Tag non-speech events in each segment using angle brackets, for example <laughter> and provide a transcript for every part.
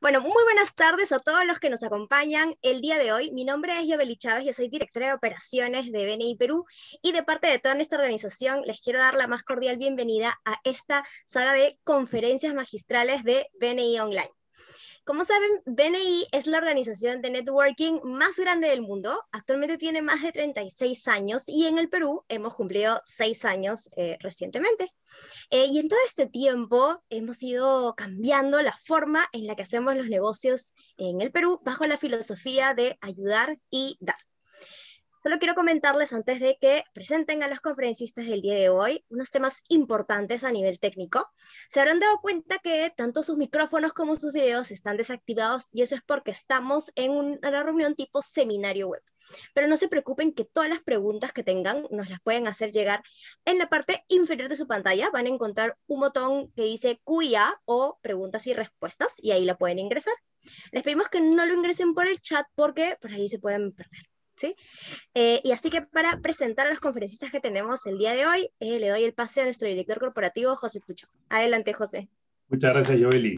Bueno, muy buenas tardes a todos los que nos acompañan el día de hoy. Mi nombre es Yabeli Chávez, yo soy directora de operaciones de BNI Perú y de parte de toda nuestra organización les quiero dar la más cordial bienvenida a esta saga de conferencias magistrales de BNI Online. Como saben, BNI es la organización de networking más grande del mundo. Actualmente tiene más de 36 años y en el Perú hemos cumplido 6 años eh, recientemente. Eh, y en todo este tiempo hemos ido cambiando la forma en la que hacemos los negocios en el Perú bajo la filosofía de ayudar y dar. Solo quiero comentarles antes de que presenten a los conferencistas del día de hoy unos temas importantes a nivel técnico. Se habrán dado cuenta que tanto sus micrófonos como sus videos están desactivados y eso es porque estamos en una reunión tipo seminario web. Pero no se preocupen que todas las preguntas que tengan nos las pueden hacer llegar. En la parte inferior de su pantalla van a encontrar un botón que dice QIA o preguntas y respuestas y ahí la pueden ingresar. Les pedimos que no lo ingresen por el chat porque por ahí se pueden perder. Eh, y así que para presentar a los conferencistas que tenemos el día de hoy, eh, le doy el pase a nuestro director corporativo, José Tucho. Adelante, José. Muchas gracias, Joeli.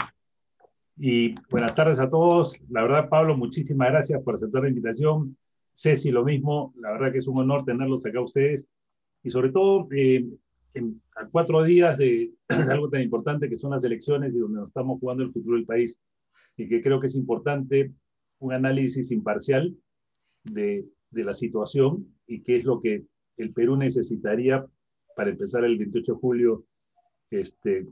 Y buenas tardes a todos. La verdad, Pablo, muchísimas gracias por aceptar la invitación. Ceci, lo mismo. La verdad que es un honor tenerlos acá ustedes. Y sobre todo, eh, en, a cuatro días de, <clears throat> de algo tan importante que son las elecciones y donde nos estamos jugando el futuro del país. Y que creo que es importante un análisis imparcial de, la situación y qué es lo que el Perú necesitaría para empezar el 28 de julio este,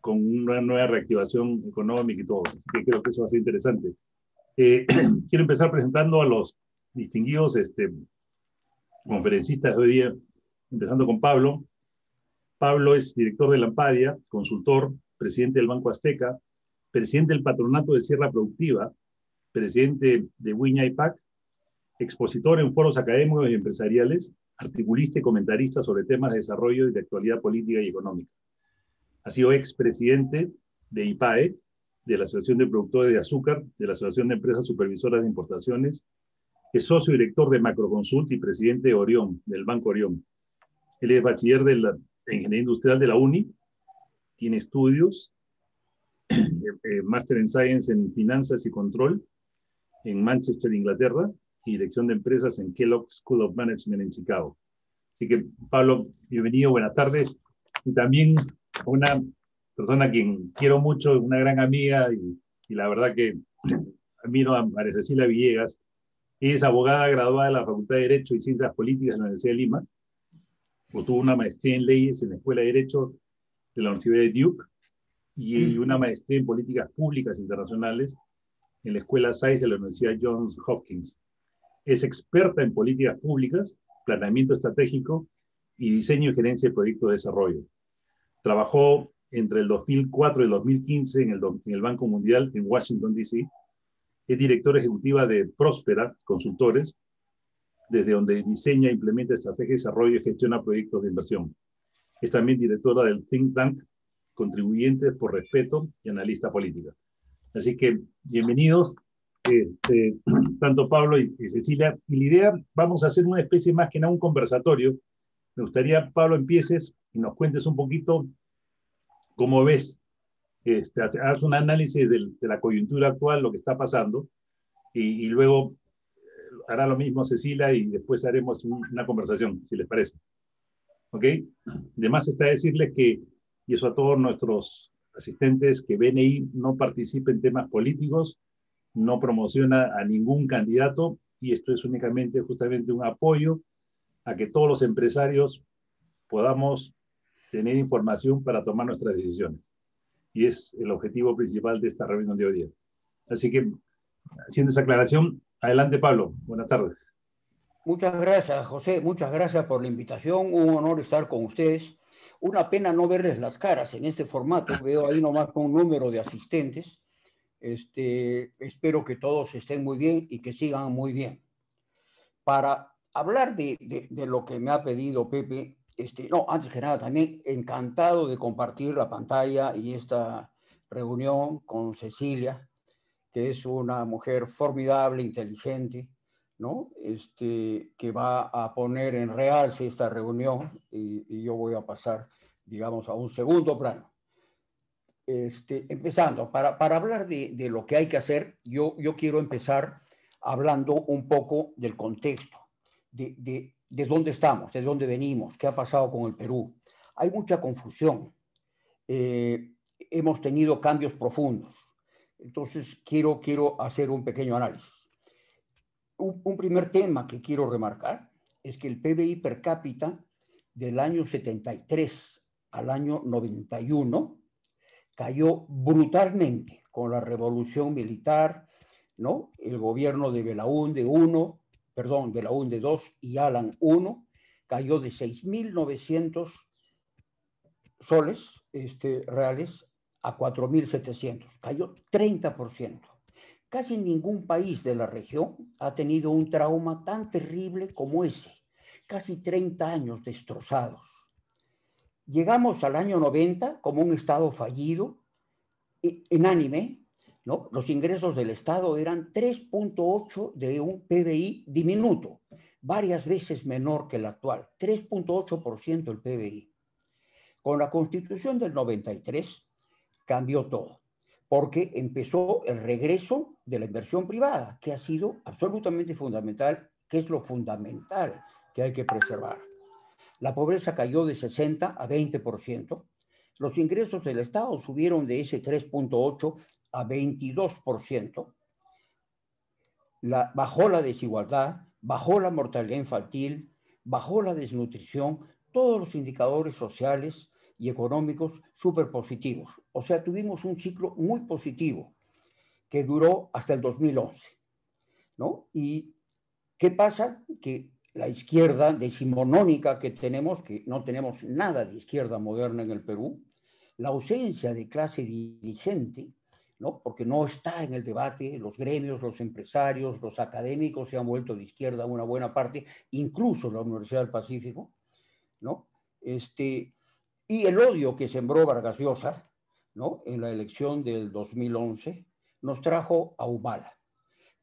con una nueva reactivación económica y todo. creo que eso va a ser interesante. Eh, <clears throat> quiero empezar presentando a los distinguidos este, conferencistas de hoy día, empezando con Pablo. Pablo es director de Lampadia, consultor, presidente del Banco Azteca, presidente del Patronato de Sierra Productiva, presidente de Wiña expositor en foros académicos y empresariales, articulista y comentarista sobre temas de desarrollo y de actualidad política y económica. Ha sido expresidente de IPAE, de la Asociación de Productores de Azúcar, de la Asociación de Empresas Supervisoras de Importaciones, es socio director de Macroconsult y presidente de Orión, del Banco Orión. Él es bachiller de, la, Ingeniería Industrial de la UNI, tiene estudios, <clears throat> eh, eh, máster en Science en Finanzas y Control en Manchester, Inglaterra, y Dirección de Empresas en Kellogg School of Management en Chicago. Así que, Pablo, bienvenido, buenas tardes. Y también una persona a quien quiero mucho, una gran amiga, y, la verdad que admiro a María Cecilia Villegas. es abogada graduada de la Facultad de Derecho y Ciencias Políticas de la Universidad de Lima. Obtuvo una maestría en leyes en la Escuela de Derecho de la Universidad de Duke y una maestría en políticas públicas internacionales en la Escuela SAIS de la Universidad Johns Hopkins. Es experta en políticas públicas, planeamiento estratégico y diseño y gerencia de proyectos de desarrollo. Trabajó entre el 2004 y el 2015 en el, Banco Mundial en Washington, D.C. Es directora ejecutiva de Próspera Consultores, desde donde diseña, e implementa estrategias de desarrollo y gestiona proyectos de inversión. Es también directora del think tank Contribuyentes por Respeto y Analista Política. Así que bienvenidos este, <clears throat> tanto Pablo y, Cecilia. Y la idea, vamos a hacer una especie más que nada un conversatorio. Me gustaría, Pablo, empieces y nos cuentes un poquito cómo ves, este, haz un análisis de, la coyuntura actual, lo que está pasando, y, luego eh, hará lo mismo Cecilia y después haremos una conversación, si les parece. ¿Ok? Además está decirles que, y eso a todos nuestros asistentes, que BNI no participe en temas políticos, no promociona a ningún candidato y esto es únicamente justamente un apoyo a que todos los empresarios podamos tener información para tomar nuestras decisiones. Y es el objetivo principal de esta reunión de hoy día. Así que, haciendo esa aclaración, adelante Pablo, buenas tardes. Muchas gracias, José, muchas gracias por la invitación, un honor estar con ustedes. Una pena no verles las caras en este formato, veo ahí nomás un número de asistentes este, espero que todos estén muy bien y que sigan muy bien. Para hablar de, de, lo que me ha pedido Pepe, este, no, antes que nada también encantado de compartir la pantalla y esta reunión con Cecilia, que es una mujer formidable, inteligente, ¿no? Este, que va a poner en realce esta reunión y, y yo voy a pasar, digamos, a un segundo plano. Este, empezando, para, para hablar de, de, lo que hay que hacer, yo, yo quiero empezar hablando un poco del contexto, de, de, de, dónde estamos, de dónde venimos, qué ha pasado con el Perú. Hay mucha confusión. Eh, hemos tenido cambios profundos. Entonces, quiero, quiero hacer un pequeño análisis. Un, un primer tema que quiero remarcar es que el PBI per cápita del año 73 al año 91 cayó brutalmente con la revolución militar, ¿no? El gobierno de Belaúnde I, perdón, Belaúnde II y Alan I cayó de 6.900 soles este, reales a 4.700, cayó 30%. Casi ningún país de la región ha tenido un trauma tan terrible como ese, casi 30 años destrozados Llegamos al año 90 como un Estado fallido, e, enánime, ¿no? Los ingresos del Estado eran 3.8 de un PBI diminuto, varias veces menor que el actual, 3.8% el PBI. Con la Constitución del 93 cambió todo, porque empezó el regreso de la inversión privada, que ha sido absolutamente fundamental, que es lo fundamental que hay que preservar. La pobreza cayó de 60 a 20%. Los ingresos del Estado subieron de ese 3.8 a 22%. bajó la desigualdad, bajó la mortalidad infantil, bajó la desnutrición, todos los indicadores sociales y económicos súper positivos. O sea, tuvimos un ciclo muy positivo que duró hasta el 2011. ¿no? ¿Y qué pasa? Que la izquierda decimonónica que tenemos, que no tenemos nada de izquierda moderna en el Perú, la ausencia de clase dirigente, ¿no? porque no está en el debate, los gremios, los empresarios, los académicos se han vuelto de izquierda una buena parte, incluso la Universidad del Pacífico, ¿no? este, y el odio que sembró Vargas Llosa ¿no? en la elección del 2011 nos trajo a Humala,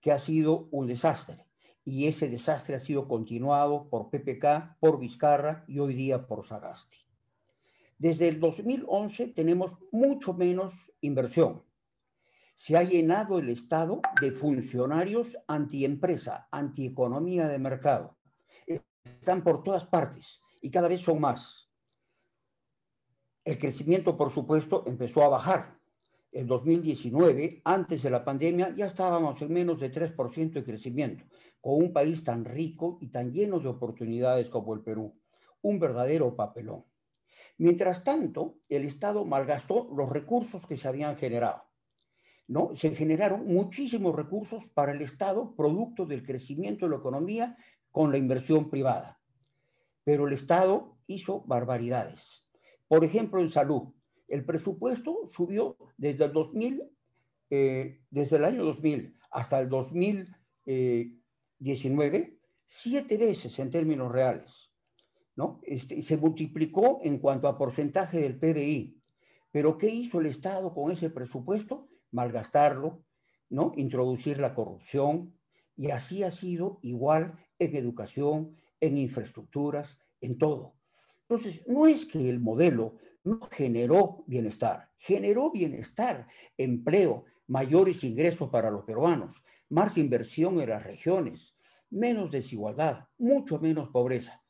que ha sido un desastre y ese desastre ha sido continuado por PPK, por Vizcarra y hoy día por Sagasti. Desde el 2011 tenemos mucho menos inversión. Se ha llenado el Estado de funcionarios antiempresa, antieconomía de mercado. Están por todas partes y cada vez son más. El crecimiento, por supuesto, empezó a bajar. En 2019, antes de la pandemia, ya estábamos en menos de 3% de crecimiento con un país tan rico y tan lleno de oportunidades como el Perú. Un verdadero papelón. Mientras tanto, el Estado malgastó los recursos que se habían generado. ¿no? Se generaron muchísimos recursos para el Estado, producto del crecimiento de la economía con la inversión privada. Pero el Estado hizo barbaridades. Por ejemplo, en salud, el presupuesto subió desde el 2000, eh, desde el año 2000 hasta el 2000. 19, siete veces en términos reales. ¿no? Este, se multiplicó en cuanto a porcentaje del PBI. Pero ¿qué hizo el Estado con ese presupuesto? Malgastarlo, ¿no? introducir la corrupción. Y así ha sido igual en educación, en infraestructuras, en todo. Entonces, no es que el modelo no generó bienestar, generó bienestar, empleo, mayores ingresos para los peruanos, más inversión en las regiones, menos desigualdad, mucho menos pobreza.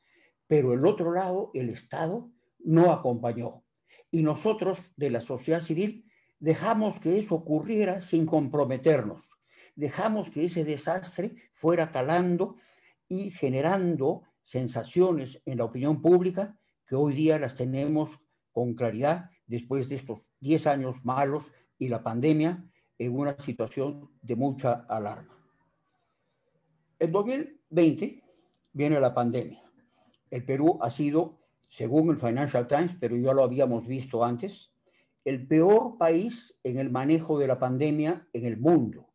Pero el otro lado, el Estado, no acompañó. Y nosotros de la sociedad civil dejamos que eso ocurriera sin comprometernos. Dejamos que ese desastre fuera calando y generando sensaciones en la opinión pública que hoy día las tenemos con claridad después de estos 10 años malos y la pandemia en una situación de mucha alarma. En 2020 viene la pandemia. El Perú ha sido, según el Financial Times, pero ya lo habíamos visto antes, el peor país en el manejo de la pandemia en el mundo.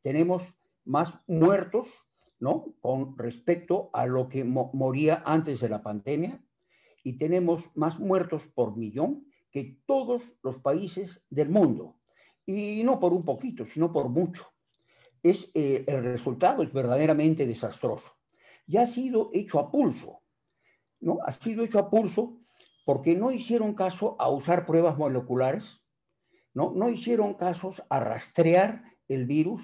Tenemos más muertos, ¿no? Con respecto a lo que moría antes de la pandemia y tenemos más muertos por millón que todos los países del mundo y no por un poquito, sino por mucho. Es, eh, el resultado es verdaderamente desastroso. Y ha sido hecho a pulso, ¿no? Ha sido hecho a pulso porque no hicieron caso a usar pruebas moleculares, ¿no? No hicieron casos a rastrear el virus,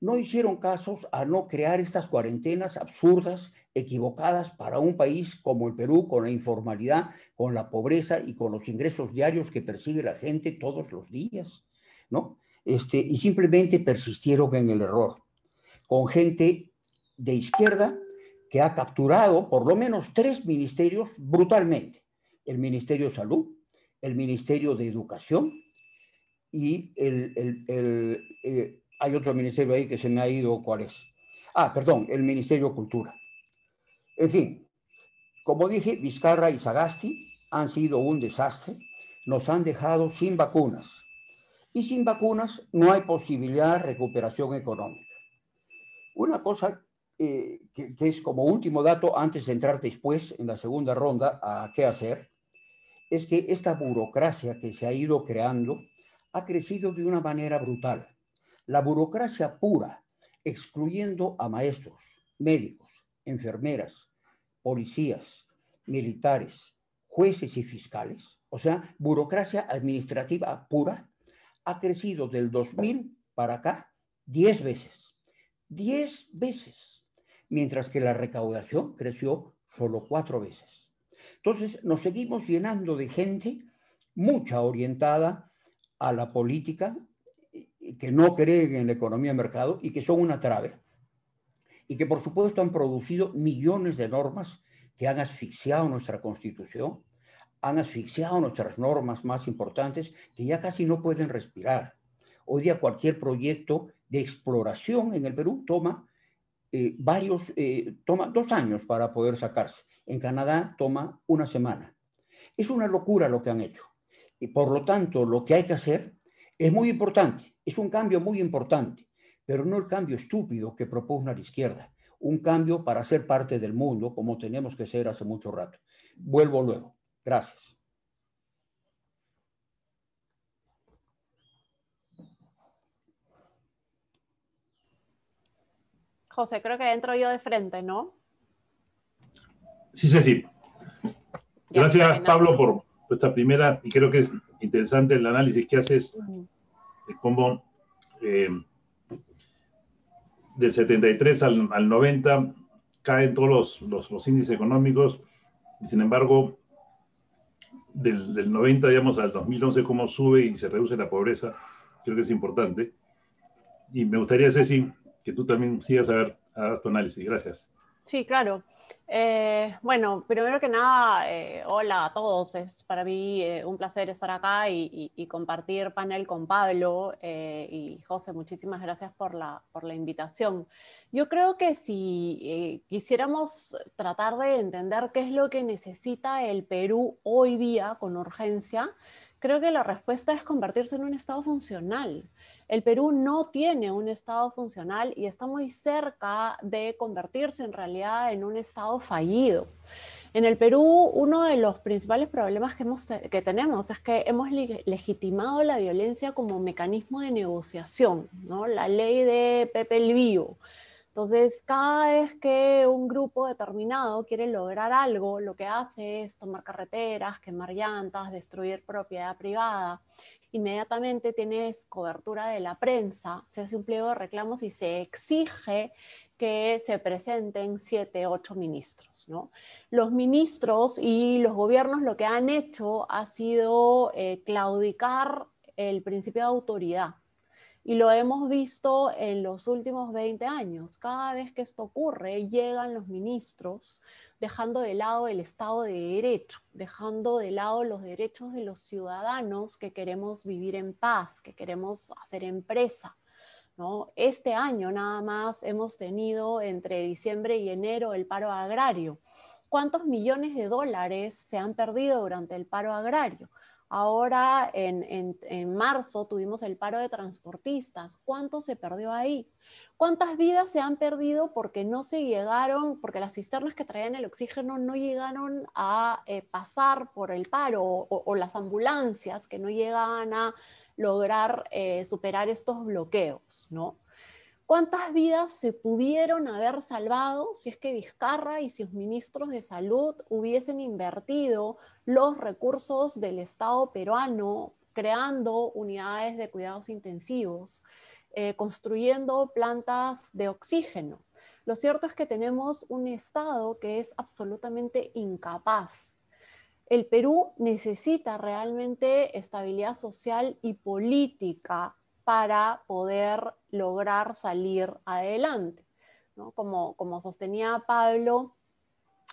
no hicieron casos a no crear estas cuarentenas absurdas, equivocadas para un país como el Perú, con la informalidad, con la pobreza y con los ingresos diarios que persigue la gente todos los días. Este, y simplemente persistieron en el error, con gente de izquierda que ha capturado por lo menos tres ministerios brutalmente. El Ministerio de Salud, el Ministerio de Educación y el... el, el eh, hay otro ministerio ahí que se me ha ido, ¿cuál es? Ah, perdón, el Ministerio de Cultura. En fin, como dije, Vizcarra y Sagasti han sido un desastre, nos han dejado sin vacunas, y sin vacunas no hay posibilidad de recuperación económica. Una cosa eh, que, es como último dato antes de entrar después en la segunda ronda a qué hacer, es que esta burocracia que se ha ido creando ha crecido de una manera brutal. La burocracia pura, excluyendo a maestros, médicos, enfermeras, policías, militares, jueces y fiscales, o sea, burocracia administrativa pura, ha crecido del 2000 para acá 10 veces. 10 veces. Mientras que la recaudación creció solo cuatro veces. Entonces nos seguimos llenando de gente mucha orientada a la política, que no creen en la economía de mercado y que son una trave, y que por supuesto han producido millones de normas que han asfixiado nuestra constitución, han asfixiado nuestras normas más importantes que ya casi no pueden respirar. Hoy día cualquier proyecto de exploración en el Perú toma eh, varios, eh, toma dos años para poder sacarse. En Canadá toma una semana. Es una locura lo que han hecho. Y por lo tanto, lo que hay que hacer es muy importante, es un cambio muy importante, pero no el cambio estúpido que propone la izquierda, un cambio para ser parte del mundo como tenemos que ser hace mucho rato. Vuelvo luego. Gracias. José, creo que entro yo de frente, ¿no? Sí, sí, sí. Gracias, Pablo, por esta primera, y creo que es interesante el análisis que haces de cómo eh, del 73 al, al, 90 caen todos los índices económicos, y sin embargo, del, 90, digamos, al 2011, cómo sube y se reduce la pobreza, creo que es importante. Y me gustaría, Ceci, que tú también sigas a ver, tu análisis. Gracias. Sí, claro. Eh, bueno, primero que nada, eh, hola a todos. Es para mí eh, un placer estar acá y, compartir panel con Pablo y José. Muchísimas gracias la, por la invitación. Yo creo que si quisiéramos tratar de entender qué es lo que necesita el Perú hoy día con urgencia, creo que la respuesta es convertirse en un Estado funcional el Perú no tiene un Estado funcional y está muy cerca de convertirse en realidad en un Estado fallido. En el Perú, uno de los principales problemas que, tenemos es que hemos legitimado la violencia como mecanismo de negociación, ¿no? La ley de Pepe el Vivo. Entonces, cada vez que un grupo determinado quiere lograr algo, lo que hace es tomar carreteras, quemar llantas, destruir propiedad privada inmediatamente tienes cobertura de la prensa, se hace un pliego de reclamos y se exige que se presenten siete, ocho ministros. Los ministros y los gobiernos lo que han hecho ha sido eh, claudicar el principio de autoridad y lo hemos visto en los últimos 20 años. Cada vez que esto ocurre, llegan los ministros dejando de lado el Estado de Derecho, dejando de lado los derechos de los ciudadanos que queremos vivir en paz, que queremos hacer empresa. Este año nada más hemos tenido entre diciembre y enero el paro agrario. ¿Cuántos millones de dólares se han perdido durante el paro agrario? Ahora en, marzo tuvimos el paro de transportistas. ¿Cuánto se perdió ahí? ¿Cuántas vidas se han perdido porque no se llegaron, porque las cisternas que traían el oxígeno no llegaron a eh, pasar por el paro o, las ambulancias que no llegaban a lograr eh, superar estos bloqueos, ¿no? ¿Cuántas vidas se pudieron haber salvado si es que Vizcarra y sus ministros de salud hubiesen invertido los recursos del Estado peruano creando unidades de cuidados intensivos, eh, construyendo plantas de oxígeno? Lo cierto es que tenemos un Estado que es absolutamente incapaz. El Perú necesita realmente estabilidad social y política para poder lograr salir adelante. Como, como, sostenía Pablo,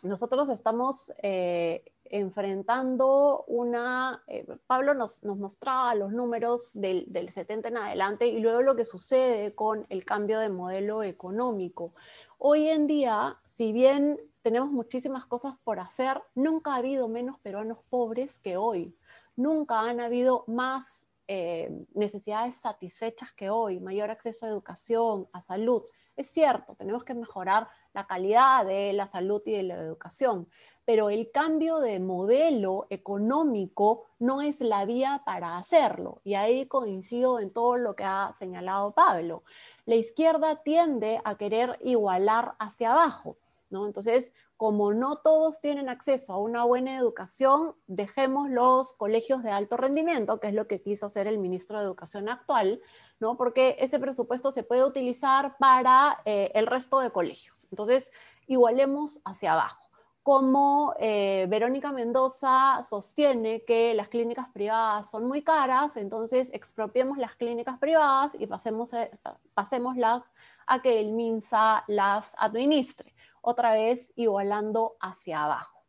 nosotros estamos eh, enfrentando una, eh, Pablo nos, mostraba los números del, del, 70 en adelante y luego lo que sucede con el cambio de modelo económico. Hoy en día, si bien tenemos muchísimas cosas por hacer, nunca ha habido menos peruanos pobres que hoy. Nunca han habido más eh, necesidades satisfechas que hoy, mayor acceso a educación, a salud. Es cierto, tenemos que mejorar la calidad de la salud y de la educación, pero el cambio de modelo económico no es la vía para hacerlo. Y ahí coincido en todo lo que ha señalado Pablo. La izquierda tiende a querer igualar hacia abajo. Entonces, como no todos tienen acceso a una buena educación, dejemos los colegios de alto rendimiento, que es lo que quiso hacer el ministro de Educación actual, ¿no? Porque ese presupuesto se puede utilizar para eh, el resto de colegios. Entonces, igualemos hacia abajo como eh, Verónica Mendoza sostiene que las clínicas privadas son muy caras, entonces expropiemos las clínicas privadas y pasemos, eh, pasémoslas a que el MINSA las administre otra vez igualando hacia abajo,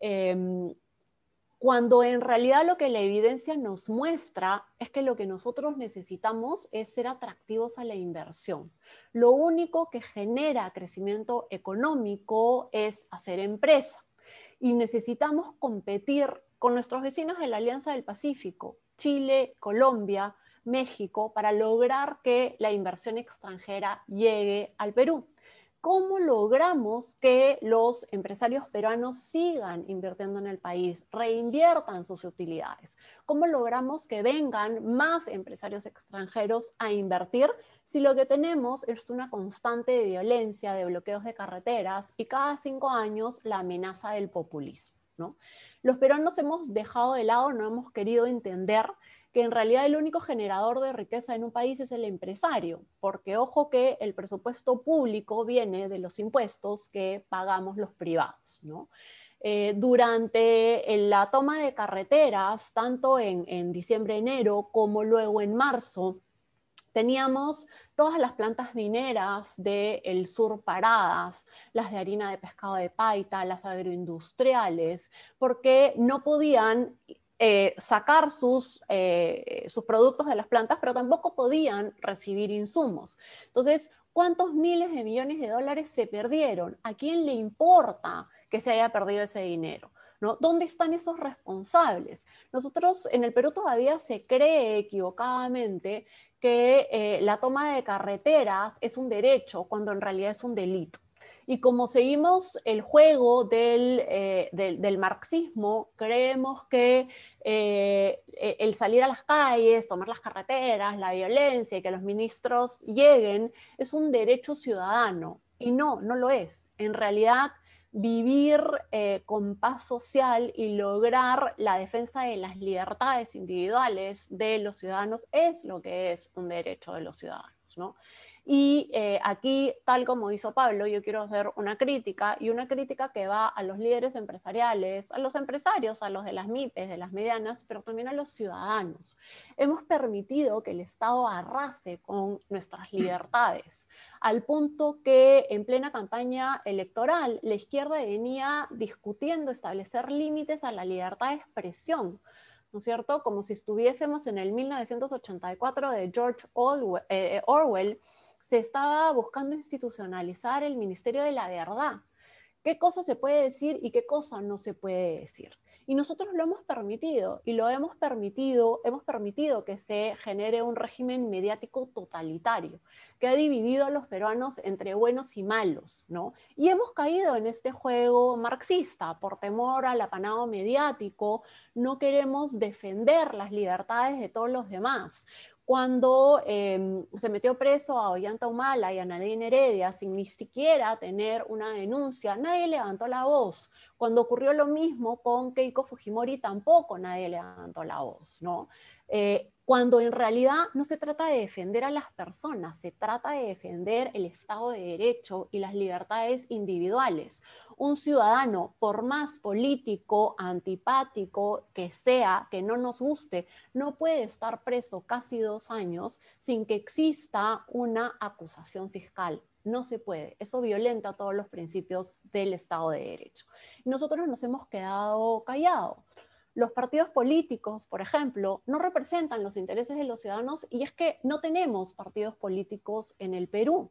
em, cuando en realidad lo que la evidencia nos muestra es que lo que nosotros necesitamos es ser atractivos a la inversión. Lo único que genera crecimiento económico es hacer empresa y necesitamos competir con nuestros vecinos de la Alianza del Pacífico, Chile, Colombia, México, para lograr que la inversión extranjera llegue al Perú cómo logramos que los empresarios peruanos sigan invirtiendo en el país, reinviertan sus utilidades, cómo logramos que vengan más empresarios extranjeros a invertir si lo que tenemos es una constante de violencia, de bloqueos de carreteras y cada cinco años la amenaza del populismo. ¿no? Los peruanos hemos dejado de lado, no hemos querido entender que en realidad el único generador de riqueza en un país es el empresario, porque ojo que el presupuesto público viene de los impuestos que pagamos los privados, ¿no? Eh, durante la toma de carreteras, tanto en, diciembre, enero, como luego en marzo, teníamos todas las plantas mineras del sur paradas, las de harina de pescado de paita, las agroindustriales, porque no podían eh, sacar sus, eh, sus productos de las plantas, pero tampoco podían recibir insumos. Entonces, ¿cuántos miles de millones de dólares se perdieron? ¿A quién le importa que se haya perdido ese dinero? ¿No? ¿Dónde están esos responsables? Nosotros en el Perú todavía se cree equivocadamente que eh, la toma de carreteras es un derecho cuando en realidad es un delito. Y como seguimos el juego del, eh, marxismo, creemos que eh, e-, el salir a las calles, tomar las carreteras, la violencia y que los ministros lleguen es un derecho ciudadano. Y no, no lo es. En realidad, vivir eh, con paz social y lograr la defensa de las libertades individuales de los ciudadanos es lo que es un derecho de los ciudadanos. ¿no? Y eh, aquí, tal como hizo Pablo, yo quiero hacer una crítica y una crítica que va a los líderes empresariales, a los empresarios, a los de las MIPES, de las medianas, pero también a los ciudadanos. Hemos permitido que el Estado arrase con nuestras libertades, al punto que en plena campaña electoral la izquierda venía discutiendo establecer límites a la libertad de expresión. ¿no es cierto? Como si estuviésemos en el 1984 de George Orwell eh, se estaba buscando institucionalizar el Ministerio de la Verdad. ¿Qué cosa se puede decir y qué cosa no se puede decir? Y nosotros lo hemos permitido y lo hemos permitido, hemos permitido que se genere un régimen mediático totalitario que ha dividido a los peruanos entre buenos y malos, ¿no? Y hemos caído en este juego marxista por temor al apanado mediático, no queremos defender las libertades de todos los demás, cuando em, se metió preso a Ollanta Humala y a Nadine Heredia sin ni siquiera tener una denuncia, nadie levantó la voz. Cuando ocurrió lo mismo con Keiko Fujimori, tampoco nadie levantó la voz, ¿no? Eh, cuando en realidad no se trata de defender a las personas, se trata de defender el Estado de Derecho y las libertades individuales. Un ciudadano, por más político, antipático que sea, que no nos guste, no puede estar preso casi dos años sin que exista una acusación fiscal. No se puede. Eso violenta todos los principios del Estado de Derecho. Nosotros nos hemos quedado callados los partidos políticos, por ejemplo, no representan los intereses de los ciudadanos y es que no tenemos partidos políticos en el Perú.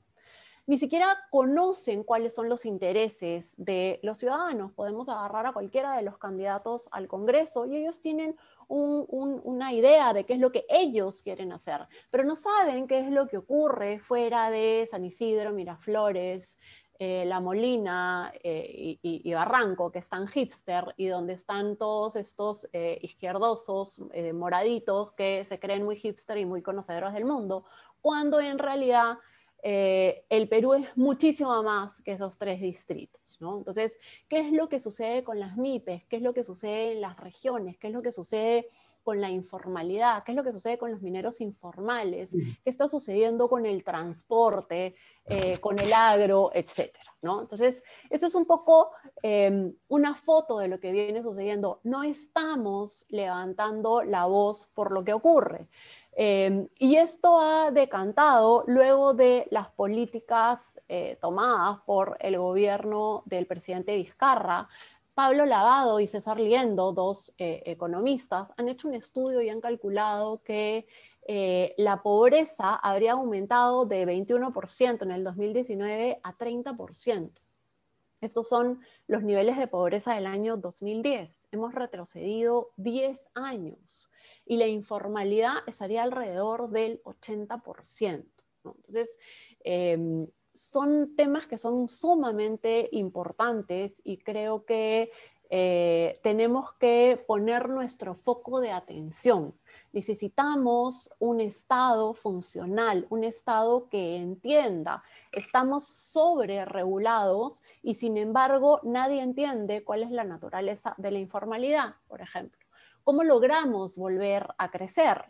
Ni siquiera conocen cuáles son los intereses de los ciudadanos. Podemos agarrar a cualquiera de los candidatos al Congreso y ellos tienen una idea de qué es lo que ellos quieren hacer, pero no saben qué es lo que ocurre fuera de San Isidro, Miraflores, eh, La Molina eh, y, Barranco, que están hipster y donde están todos estos eh, izquierdosos moraditos que se creen muy hipster y muy conocedores del mundo, cuando en realidad el Perú es muchísimo más que esos tres distritos. ¿no? Entonces, ¿qué es lo que sucede con las MIPES? ¿Qué es lo que sucede en las regiones? ¿Qué es lo que sucede? con la informalidad, qué es lo que sucede con los mineros informales, qué está sucediendo con el transporte, eh, con el agro, etcétera. Entonces, esto es un poco em, una foto de lo que viene sucediendo. No estamos levantando la voz por lo que ocurre. Em, y esto ha decantado luego de las políticas eh, tomadas por el gobierno del presidente Vizcarra, Pablo Lavado y César Liendo, dos eh, economistas, han hecho un estudio y han calculado que eh, la pobreza habría aumentado de 21% en el 2019 a 30%. Estos son los niveles de pobreza del año 2010. Hemos retrocedido 10 años y la informalidad estaría alrededor del 80%. Entonces, em, son temas que son sumamente importantes y creo que eh, tenemos que poner nuestro foco de atención. Necesitamos un Estado funcional, un Estado que entienda. Estamos sobre regulados y sin embargo nadie entiende cuál es la naturaleza de la informalidad, por ejemplo. ¿Cómo logramos volver a crecer?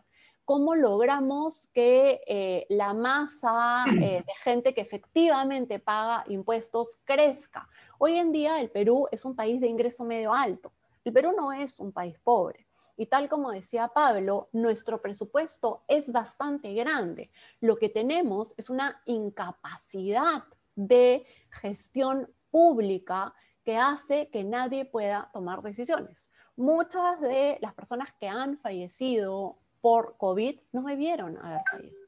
cómo logramos que eh, la masa eh, de gente que efectivamente paga impuestos crezca. Hoy en día el Perú es un país de ingreso medio alto. El Perú no es un país pobre. Y tal como decía Pablo, nuestro presupuesto es bastante grande. Lo que tenemos es una incapacidad de gestión pública que hace que nadie pueda tomar decisiones. Muchas de las personas que han fallecido por COVID no debieron haber fallecido.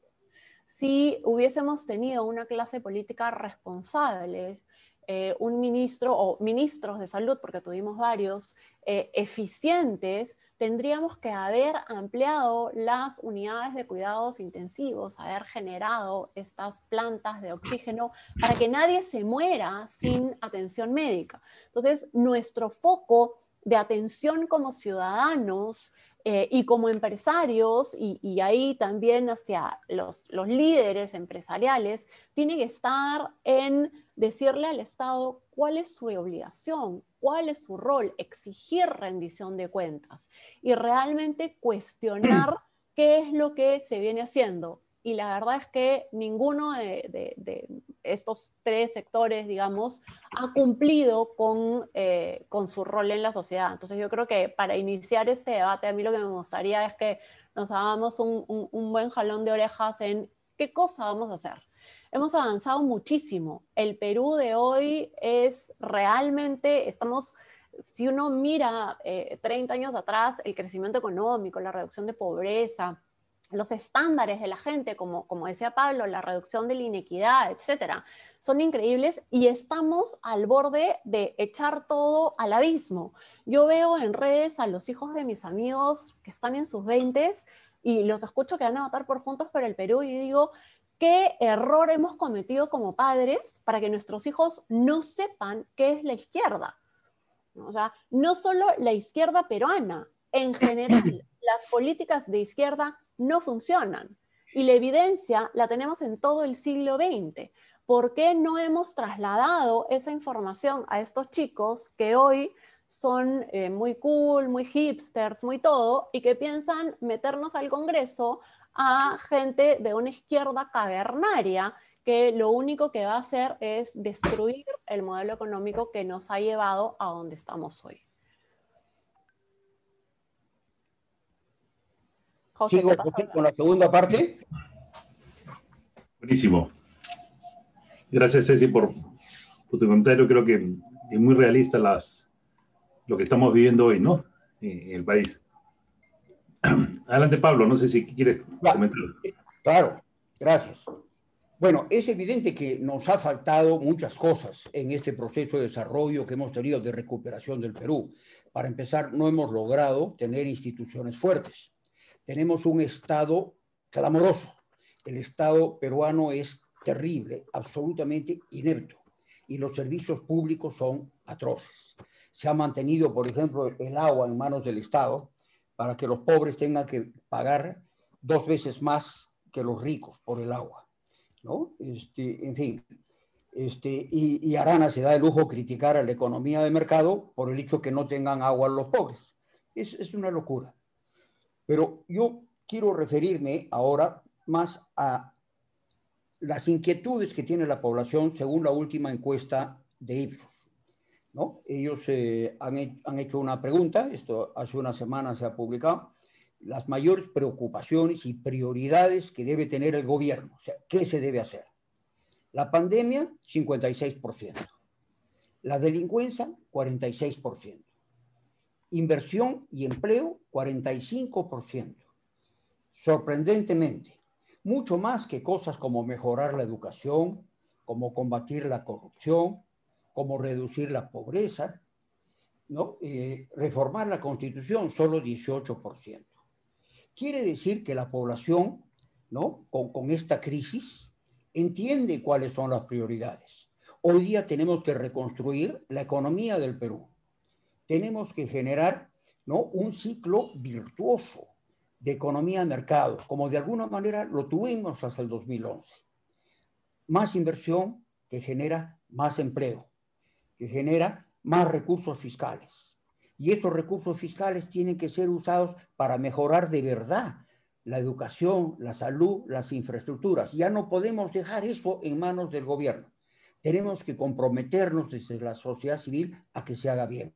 Si hubiésemos tenido una clase política responsable, eh, un ministro o ministros de salud, porque tuvimos varios, eh, eficientes, tendríamos que haber ampliado las unidades de cuidados intensivos, haber generado estas plantas de oxígeno para que nadie se muera sin atención médica. Entonces, nuestro foco de atención como ciudadanos eh, y como empresarios, y, ahí también hacia los, los, líderes empresariales, tienen que estar en decirle al Estado cuál es su obligación, cuál es su rol, exigir rendición de cuentas y realmente cuestionar <clears throat> qué es lo que se viene haciendo y la verdad es que ninguno de, estos tres sectores, digamos, ha cumplido con, eh, con su rol en la sociedad. Entonces yo creo que para iniciar este debate, a mí lo que me gustaría es que nos hagamos un, un, buen jalón de orejas en qué cosa vamos a hacer hemos avanzado muchísimo. El Perú de hoy es realmente, estamos, si uno mira 30 eh, años atrás, el crecimiento económico, la reducción de pobreza, los estándares de la gente, como, como decía Pablo, la reducción de la inequidad, etcétera, son increíbles y estamos al borde de echar todo al abismo. Yo veo en redes a los hijos de mis amigos que están en sus 20 y los escucho que van a votar por Juntos por el Perú y digo, ¿qué error hemos cometido como padres para que nuestros hijos no sepan qué es la izquierda? O sea, no solo la izquierda peruana, en general, las políticas de izquierda no funcionan. Y la evidencia la tenemos en todo el siglo XX. ¿Por qué no hemos trasladado esa información a estos chicos que hoy son eh, muy cool, muy hipsters, muy todo, y que piensan meternos al Congreso a gente de una izquierda cavernaria que lo único que va a hacer es destruir el modelo económico que nos ha llevado a donde estamos hoy? ¿Sigo con la segunda parte? Buenísimo. Gracias, Ceci, por, tu comentario. Creo que es muy realista lo que estamos viviendo hoy, ¿no? En el país. <clears throat> Adelante, Pablo, no sé si quieres comentarlo. Claro, gracias. Bueno, es evidente que nos ha faltado muchas cosas en este proceso de desarrollo que hemos tenido de recuperación del Perú. Para empezar, no hemos logrado tener instituciones fuertes tenemos un Estado clamoroso. El Estado peruano es terrible, absolutamente inepto, y los servicios públicos son atroces. Se ha mantenido, por ejemplo, el agua en manos del Estado para que los pobres tengan que pagar dos veces más que los ricos por el agua. ¿no? Este, en fin, este, y, Arana se da el lujo criticar a la economía de mercado por el hecho que no tengan agua los pobres. es una locura. Pero yo quiero referirme ahora más a las inquietudes que tiene la población según la última encuesta de Ipsos. ¿no? Ellos eh, han, han hecho una pregunta, esto hace una semana se ha publicado, las mayores preocupaciones y prioridades que debe tener el gobierno, o sea, qué se debe hacer. La pandemia, 56%. La delincuencia, 46%. Inversión y empleo, 45%. Sorprendentemente, mucho más que cosas como mejorar la educación, como combatir la corrupción, como reducir la pobreza, ¿no? Eh, reformar la constitución, solo 18%. Quiere decir que la población, ¿no? con esta crisis, entiende cuáles son las prioridades. Hoy día tenemos que reconstruir la economía del Perú tenemos que generar ¿no? un ciclo virtuoso de economía de mercado, como de alguna manera lo tuvimos hasta el 2011. Más inversión que genera más empleo, que genera más recursos fiscales. Y esos recursos fiscales tienen que ser usados para mejorar de verdad la educación, la salud, las infraestructuras. Ya no podemos dejar eso en manos del gobierno. Tenemos que comprometernos desde la sociedad civil a que se haga bien.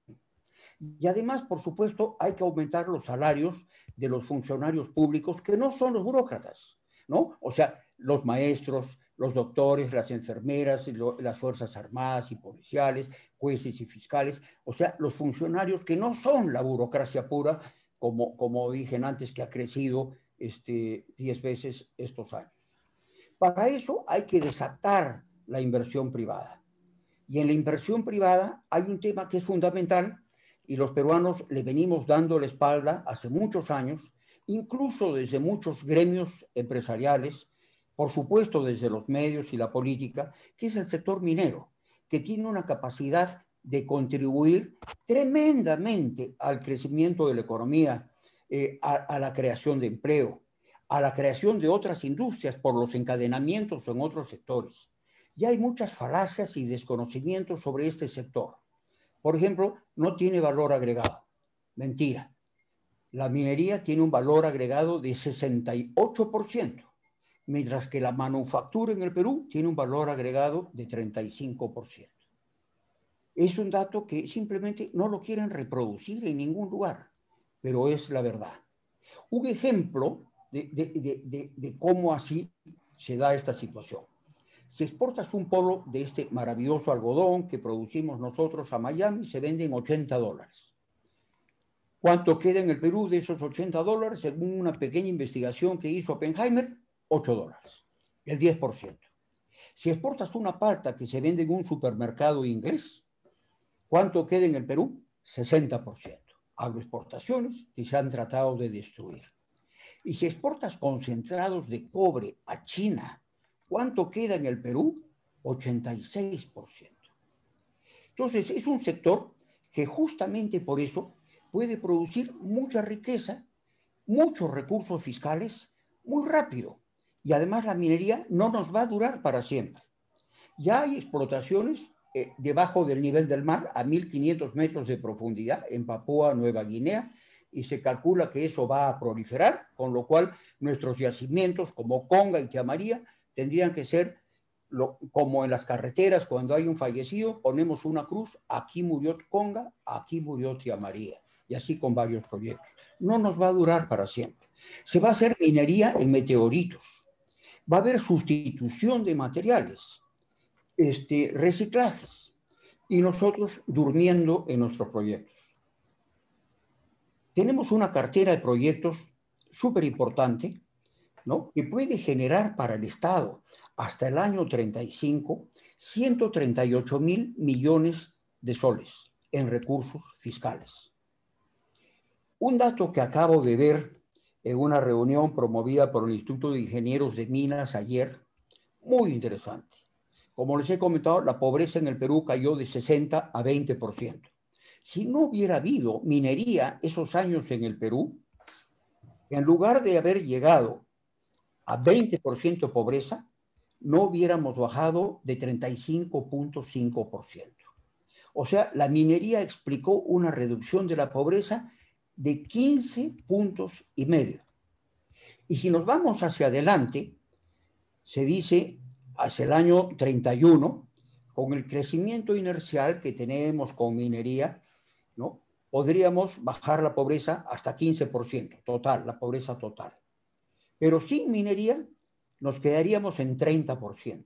Y además, por supuesto, hay que aumentar los salarios de los funcionarios públicos que no son los burócratas, ¿no? O sea, los maestros, los doctores, las enfermeras, las fuerzas armadas y policiales, jueces y fiscales, o sea, los funcionarios que no son la burocracia pura, como, como dije antes, que ha crecido 10 este, veces estos años. Para eso hay que desatar la inversión privada. Y en la inversión privada hay un tema que es fundamental, y los peruanos le venimos dando la espalda hace muchos años, incluso desde muchos gremios empresariales, por supuesto desde los medios y la política, que es el sector minero, que tiene una capacidad de contribuir tremendamente al crecimiento de la economía, eh, a, la creación de empleo, a la creación de otras industrias por los encadenamientos en otros sectores. Y hay muchas falacias y desconocimientos sobre este sector. Por ejemplo, no tiene valor agregado. Mentira. La minería tiene un valor agregado de 68%, mientras que la manufactura en el Perú tiene un valor agregado de 35%. Es un dato que simplemente no lo quieren reproducir en ningún lugar, pero es la verdad. Un ejemplo de, cómo así se da esta situación. Si exportas un polo de este maravilloso algodón que producimos nosotros a Miami, se venden 80 dólares. ¿Cuánto queda en el Perú de esos 80 dólares? Según una pequeña investigación que hizo Oppenheimer, 8 dólares, el 10%. Si exportas una pata que se vende en un supermercado inglés, ¿cuánto queda en el Perú? 60%. Agroexportaciones que se han tratado de destruir. Y si exportas concentrados de cobre a China, ¿Cuánto queda en el Perú? 86%. Entonces, es un sector que justamente por eso puede producir mucha riqueza, muchos recursos fiscales muy rápido. Y además la minería no nos va a durar para siempre. Ya hay explotaciones eh, debajo del nivel del mar a 1.500 metros de profundidad en Papúa Nueva Guinea y se calcula que eso va a proliferar, con lo cual nuestros yacimientos como Conga y Chamaría tendrían que ser como en las carreteras, cuando hay un fallecido, ponemos una cruz, aquí murió Conga, aquí murió Tía María, y así con varios proyectos. No nos va a durar para siempre. Se va a hacer minería en meteoritos, va a haber sustitución de materiales, este, reciclajes, y nosotros durmiendo en nuestros proyectos. Tenemos una cartera de proyectos súper importante, que puede generar para el Estado hasta el año 35 138 mil millones de soles en recursos fiscales. Un dato que acabo de ver en una reunión promovida por el Instituto de Ingenieros de Minas ayer, muy interesante. Como les he comentado, la pobreza en el Perú cayó de 60 a 20%. Si no hubiera habido minería esos años en el Perú, en lugar de haber llegado a 20% pobreza, no hubiéramos bajado de 35.5%. O sea, la minería explicó una reducción de la pobreza de 15 puntos y medio. Y si nos vamos hacia adelante, se dice hacia el año 31, con el crecimiento inercial que tenemos con minería, ¿no? podríamos bajar la pobreza hasta 15%, total, la pobreza total. Pero sin minería nos quedaríamos en 30%,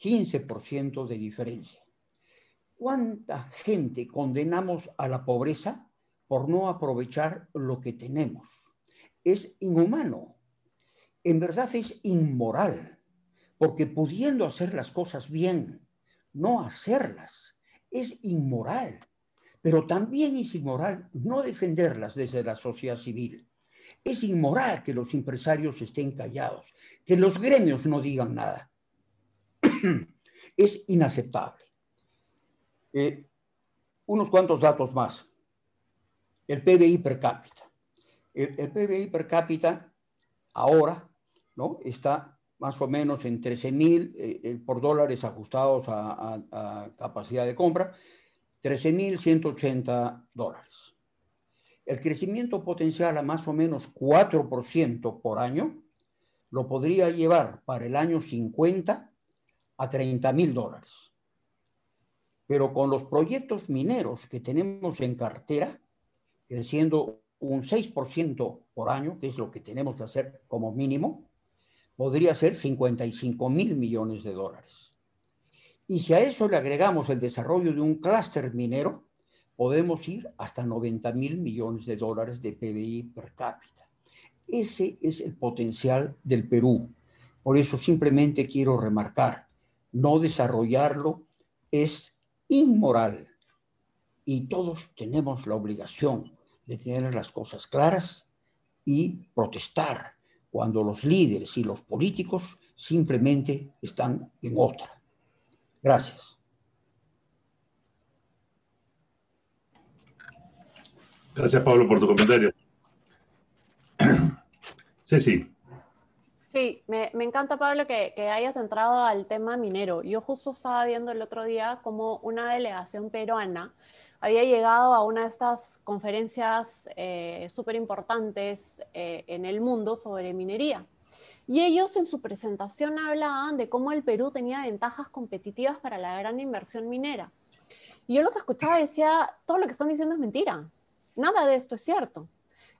15% de diferencia. ¿Cuánta gente condenamos a la pobreza por no aprovechar lo que tenemos? Es inhumano, en verdad es inmoral, porque pudiendo hacer las cosas bien, no hacerlas es inmoral, pero también es inmoral no defenderlas desde la sociedad civil es inmoral que los empresarios estén callados, que los gremios no digan nada. <clears throat> es inaceptable. Eh, unos cuantos datos más. El PBI per cápita. El, PBI per cápita ahora ¿no? está más o menos en 13 mil eh, eh, por dólares ajustados a, a capacidad de compra, mil 13.180 dólares el crecimiento potencial a más o menos 4% por año lo podría llevar para el año 50 a 30 mil dólares. Pero con los proyectos mineros que tenemos en cartera, creciendo un 6% por año, que es lo que tenemos que hacer como mínimo, podría ser 55 mil millones de dólares. Y si a eso le agregamos el desarrollo de un clúster minero, podemos ir hasta 90 mil millones de dólares de PBI per cápita. Ese es el potencial del Perú. Por eso simplemente quiero remarcar, no desarrollarlo es inmoral y todos tenemos la obligación de tener las cosas claras y protestar cuando los líderes y los políticos simplemente están en otra. Gracias. Gracias, Pablo, por tu comentario. <clears throat> Sí, sí. Sí, me, encanta, Pablo, que, hayas entrado al tema minero. Yo justo estaba viendo el otro día cómo una delegación peruana había llegado a una de estas conferencias eh, súper importantes eh, en el mundo sobre minería. Y ellos en su presentación hablaban de cómo el Perú tenía ventajas competitivas para la gran inversión minera. Y yo los escuchaba y decía, todo lo que están diciendo es mentira. Nada de esto es cierto.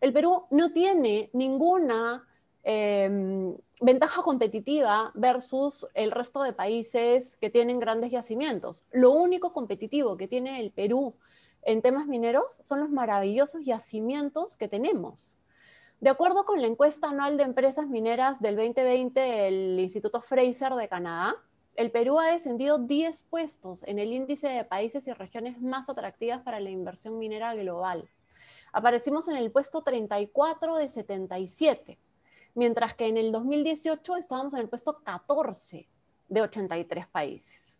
El Perú no tiene ninguna em, ventaja competitiva versus el resto de países que tienen grandes yacimientos. Lo único competitivo que tiene el Perú en temas mineros son los maravillosos yacimientos que tenemos. De acuerdo con la encuesta anual de empresas mineras del 2020 del Instituto Fraser de Canadá, el Perú ha descendido 10 puestos en el índice de países y regiones más atractivas para la inversión minera global aparecimos en el puesto 34 de 77, mientras que en el 2018 estábamos en el puesto 14 de 83 países.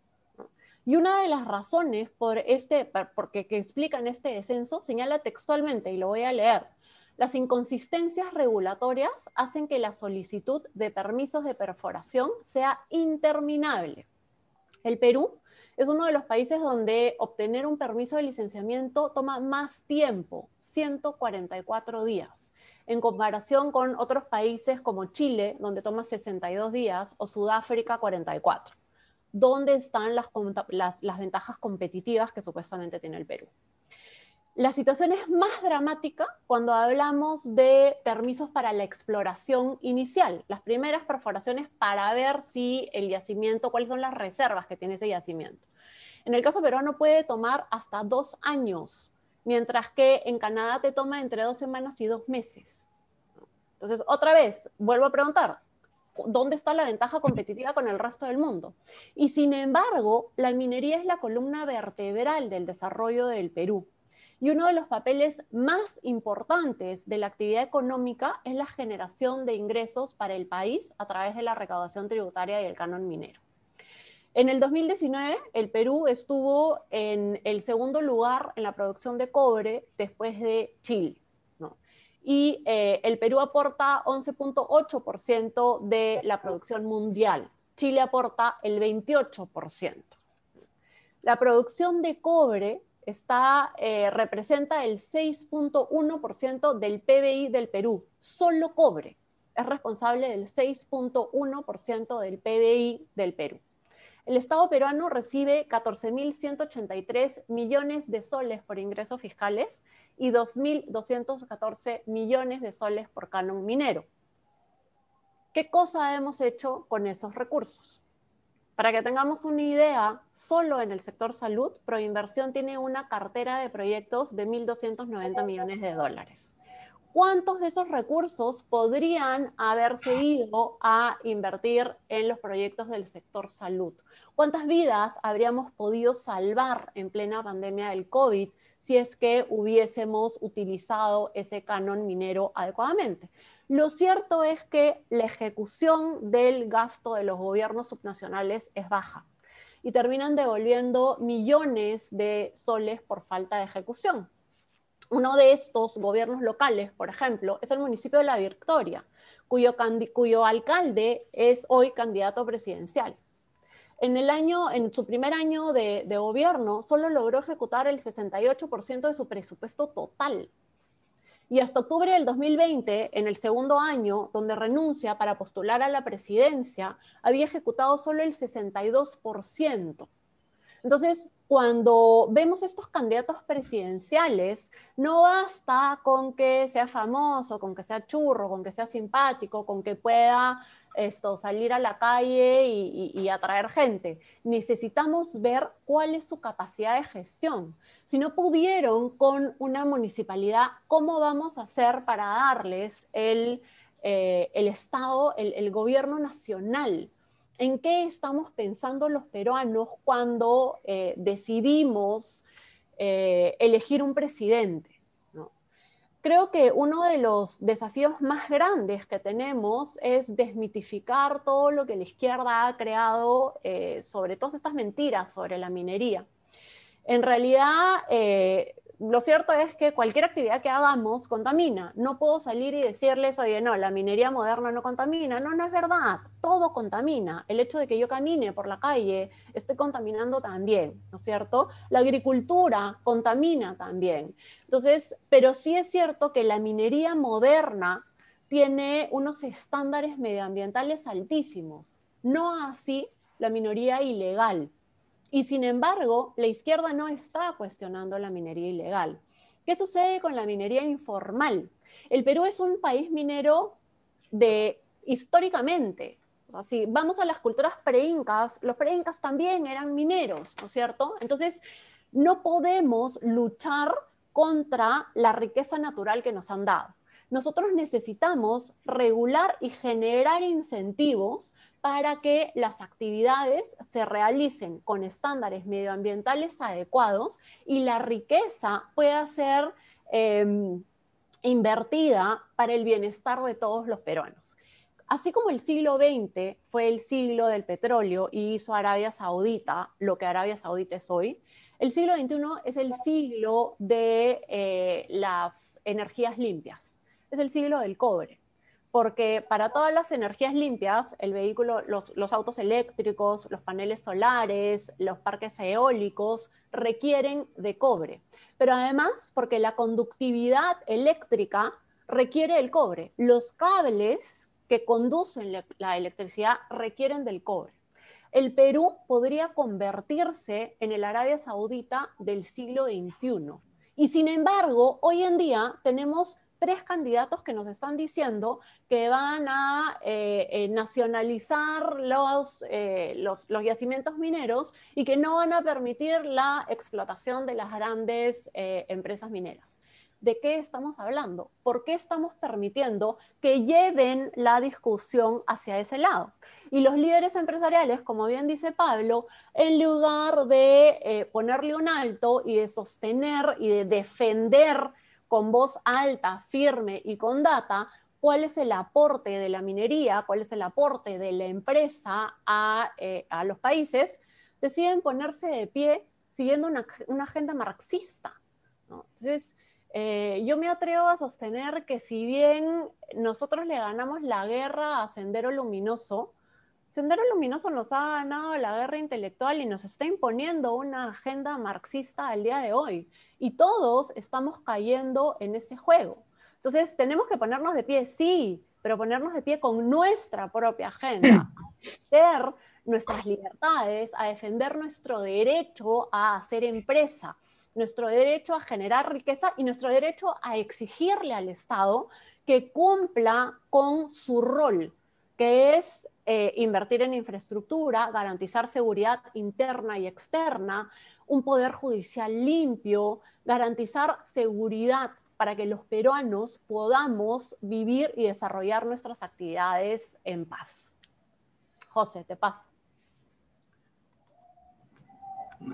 Y una de las razones por este, porque que explican este descenso señala textualmente, y lo voy a leer, las inconsistencias regulatorias hacen que la solicitud de permisos de perforación sea interminable. El Perú es uno de los países donde obtener un permiso de licenciamiento toma más tiempo, 144 días, en comparación con otros países como Chile, donde toma 62 días, o Sudáfrica, 44. ¿Dónde están las, las ventajas competitivas que supuestamente tiene el Perú? La situación es más dramática cuando hablamos de permisos para la exploración inicial, las primeras perforaciones para ver si el yacimiento, cuáles son las reservas que tiene ese yacimiento. En el caso peruano puede tomar hasta dos años, mientras que en Canadá te toma entre dos semanas y dos meses. Entonces, otra vez, vuelvo a preguntar, dónde está la ventaja competitiva con el resto del mundo. Y sin embargo, la minería es la columna vertebral del desarrollo del Perú. Y uno de los papeles más importantes de la actividad económica es la generación de ingresos para el país a través de la recaudación tributaria y el canon minero. En el 2019, el Perú estuvo en el segundo lugar en la producción de cobre después de Chile. Y eh, el Perú aporta 11.8% de la producción mundial. Chile aporta el 28%. La producción de cobre eh, representa el 6.1% del PBI del Perú. Solo cobre es responsable del 6.1% del PBI del Perú. El Estado peruano recibe 14.183 millones de soles por ingresos fiscales y 2.214 millones de soles por canon minero. ¿Qué cosa hemos hecho con esos recursos? Para que tengamos una idea, solo en el sector salud, Proinversión tiene una cartera de proyectos de 1.290 millones de dólares. ¿Cuántos de esos recursos podrían haberse ido a invertir en los proyectos del sector salud? ¿Cuántas vidas habríamos podido salvar en plena pandemia del COVID si es que hubiésemos utilizado ese canon minero adecuadamente? Lo cierto es que la ejecución del gasto de los gobiernos subnacionales es baja y terminan devolviendo millones de soles por falta de ejecución. Uno de estos gobiernos locales, por ejemplo, es el municipio de La Victoria, cuyo, alcalde es hoy candidato presidencial. En, su primer año de gobierno, solo logró ejecutar el 68% de su presupuesto total y hasta octubre del 2020, en el segundo año, donde renuncia para postular a la presidencia, había ejecutado solo el 62%. Entonces, cuando vemos estos candidatos presidenciales, no basta con que sea famoso, con que sea churro, con que sea simpático, con que pueda salir a la calle y, atraer gente. Necesitamos ver cuál es su capacidad de gestión. Si no pudieron con una municipalidad, ¿cómo vamos a hacer para darles el, eh, Estado, el, gobierno nacional? ¿En qué estamos pensando los peruanos cuando eh, decidimos eh, elegir un presidente? Creo que uno de los desafíos más grandes que tenemos es desmitificar todo lo que la izquierda ha creado eh, sobre todas estas mentiras sobre la minería. En realidad, eh, lo cierto es que cualquier actividad que hagamos contamina. No puedo salir y decirles, oye, no, la minería moderna no contamina. No, no es verdad. Todo contamina. El hecho de que yo camine por la calle, estoy contaminando también, ¿no es cierto? La agricultura contamina también. Entonces, pero sí es cierto que la minería moderna tiene unos estándares medioambientales altísimos. No así la minería ilegal, y sin embargo, la izquierda no está cuestionando la minería ilegal. ¿Qué sucede con la minería informal? El Perú es un país minero de históricamente. O sea, si vamos a las culturas pre-incas, los pre-incas también eran mineros, ¿no es cierto? Entonces, no podemos luchar contra la riqueza natural que nos han dado. Nosotros necesitamos regular y generar incentivos para que las actividades se realicen con estándares medioambientales adecuados y la riqueza pueda ser em, invertida para el bienestar de todos los peruanos. Así como el siglo XX fue el siglo del petróleo y hizo Arabia Saudita lo que Arabia Saudita es hoy, el siglo XXI es el siglo de eh, las energías limpias, es el siglo del cobre porque para todas las energías limpias, el vehículo, los, autos eléctricos, los paneles solares, los parques eólicos, requieren de cobre. Pero además, porque la conductividad eléctrica requiere el cobre. Los cables que conducen la, la electricidad requieren del cobre. El Perú podría convertirse en el Arabia Saudita del siglo XXI. Y sin embargo, hoy en día tenemos tres candidatos que nos están diciendo que van a eh, eh, nacionalizar los, eh, los, los, yacimientos mineros y que no van a permitir la explotación de las grandes empresas mineras. ¿De qué estamos hablando? ¿Por qué estamos permitiendo que lleven la discusión hacia ese lado? Y los líderes empresariales, como bien dice Pablo, en lugar de ponerle un alto y de sostener y de defender con voz alta, firme y con data cuál es el aporte de la minería, cuál es el aporte de la empresa a, eh, los países, deciden ponerse de pie siguiendo una, agenda marxista. Entonces, eh, yo me atrevo a sostener que si bien nosotros le ganamos la guerra a Sendero Luminoso, Sendero Luminoso nos ha ganado la guerra intelectual y nos está imponiendo una agenda marxista al día de hoy. Y todos estamos cayendo en ese juego. Entonces, tenemos que ponernos de pie, sí, pero ponernos de pie con nuestra propia agenda, mm. a nuestras libertades, a defender nuestro derecho a hacer empresa, nuestro derecho a generar riqueza y nuestro derecho a exigirle al Estado que cumpla con su rol, que es eh, invertir en infraestructura, garantizar seguridad interna y externa, un poder judicial limpio, garantizar seguridad para que los peruanos podamos vivir y desarrollar nuestras actividades en paz. José, te paso.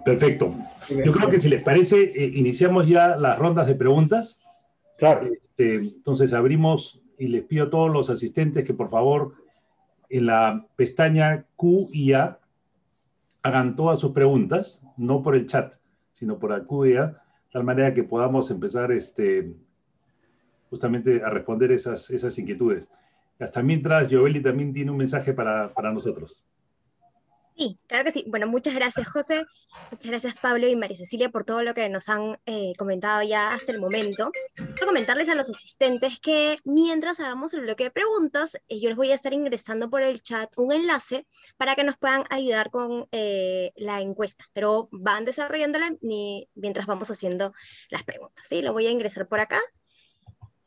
Perfecto. Yo creo que si les parece, eh, iniciamos ya las rondas de preguntas. Claro. Este, entonces abrimos y les pido a todos los asistentes que por favor en eh, la pestaña Q hagan todas sus preguntas, no por el chat, sino por la QIA, de tal manera que podamos empezar este, justamente a responder esas, esas inquietudes. Hasta mientras, Giovanni también tiene un mensaje para nosotros. Sí, claro que sí. Bueno, muchas gracias José, muchas gracias Pablo y María Cecilia por todo lo que nos han eh, comentado ya hasta el momento. Quiero comentarles a los asistentes que mientras hagamos el bloque de preguntas, eh, yo les voy a estar ingresando por el chat un enlace para que nos puedan ayudar con eh, la encuesta, pero van desarrollándola mientras vamos haciendo las preguntas. Sí, lo voy a ingresar por acá.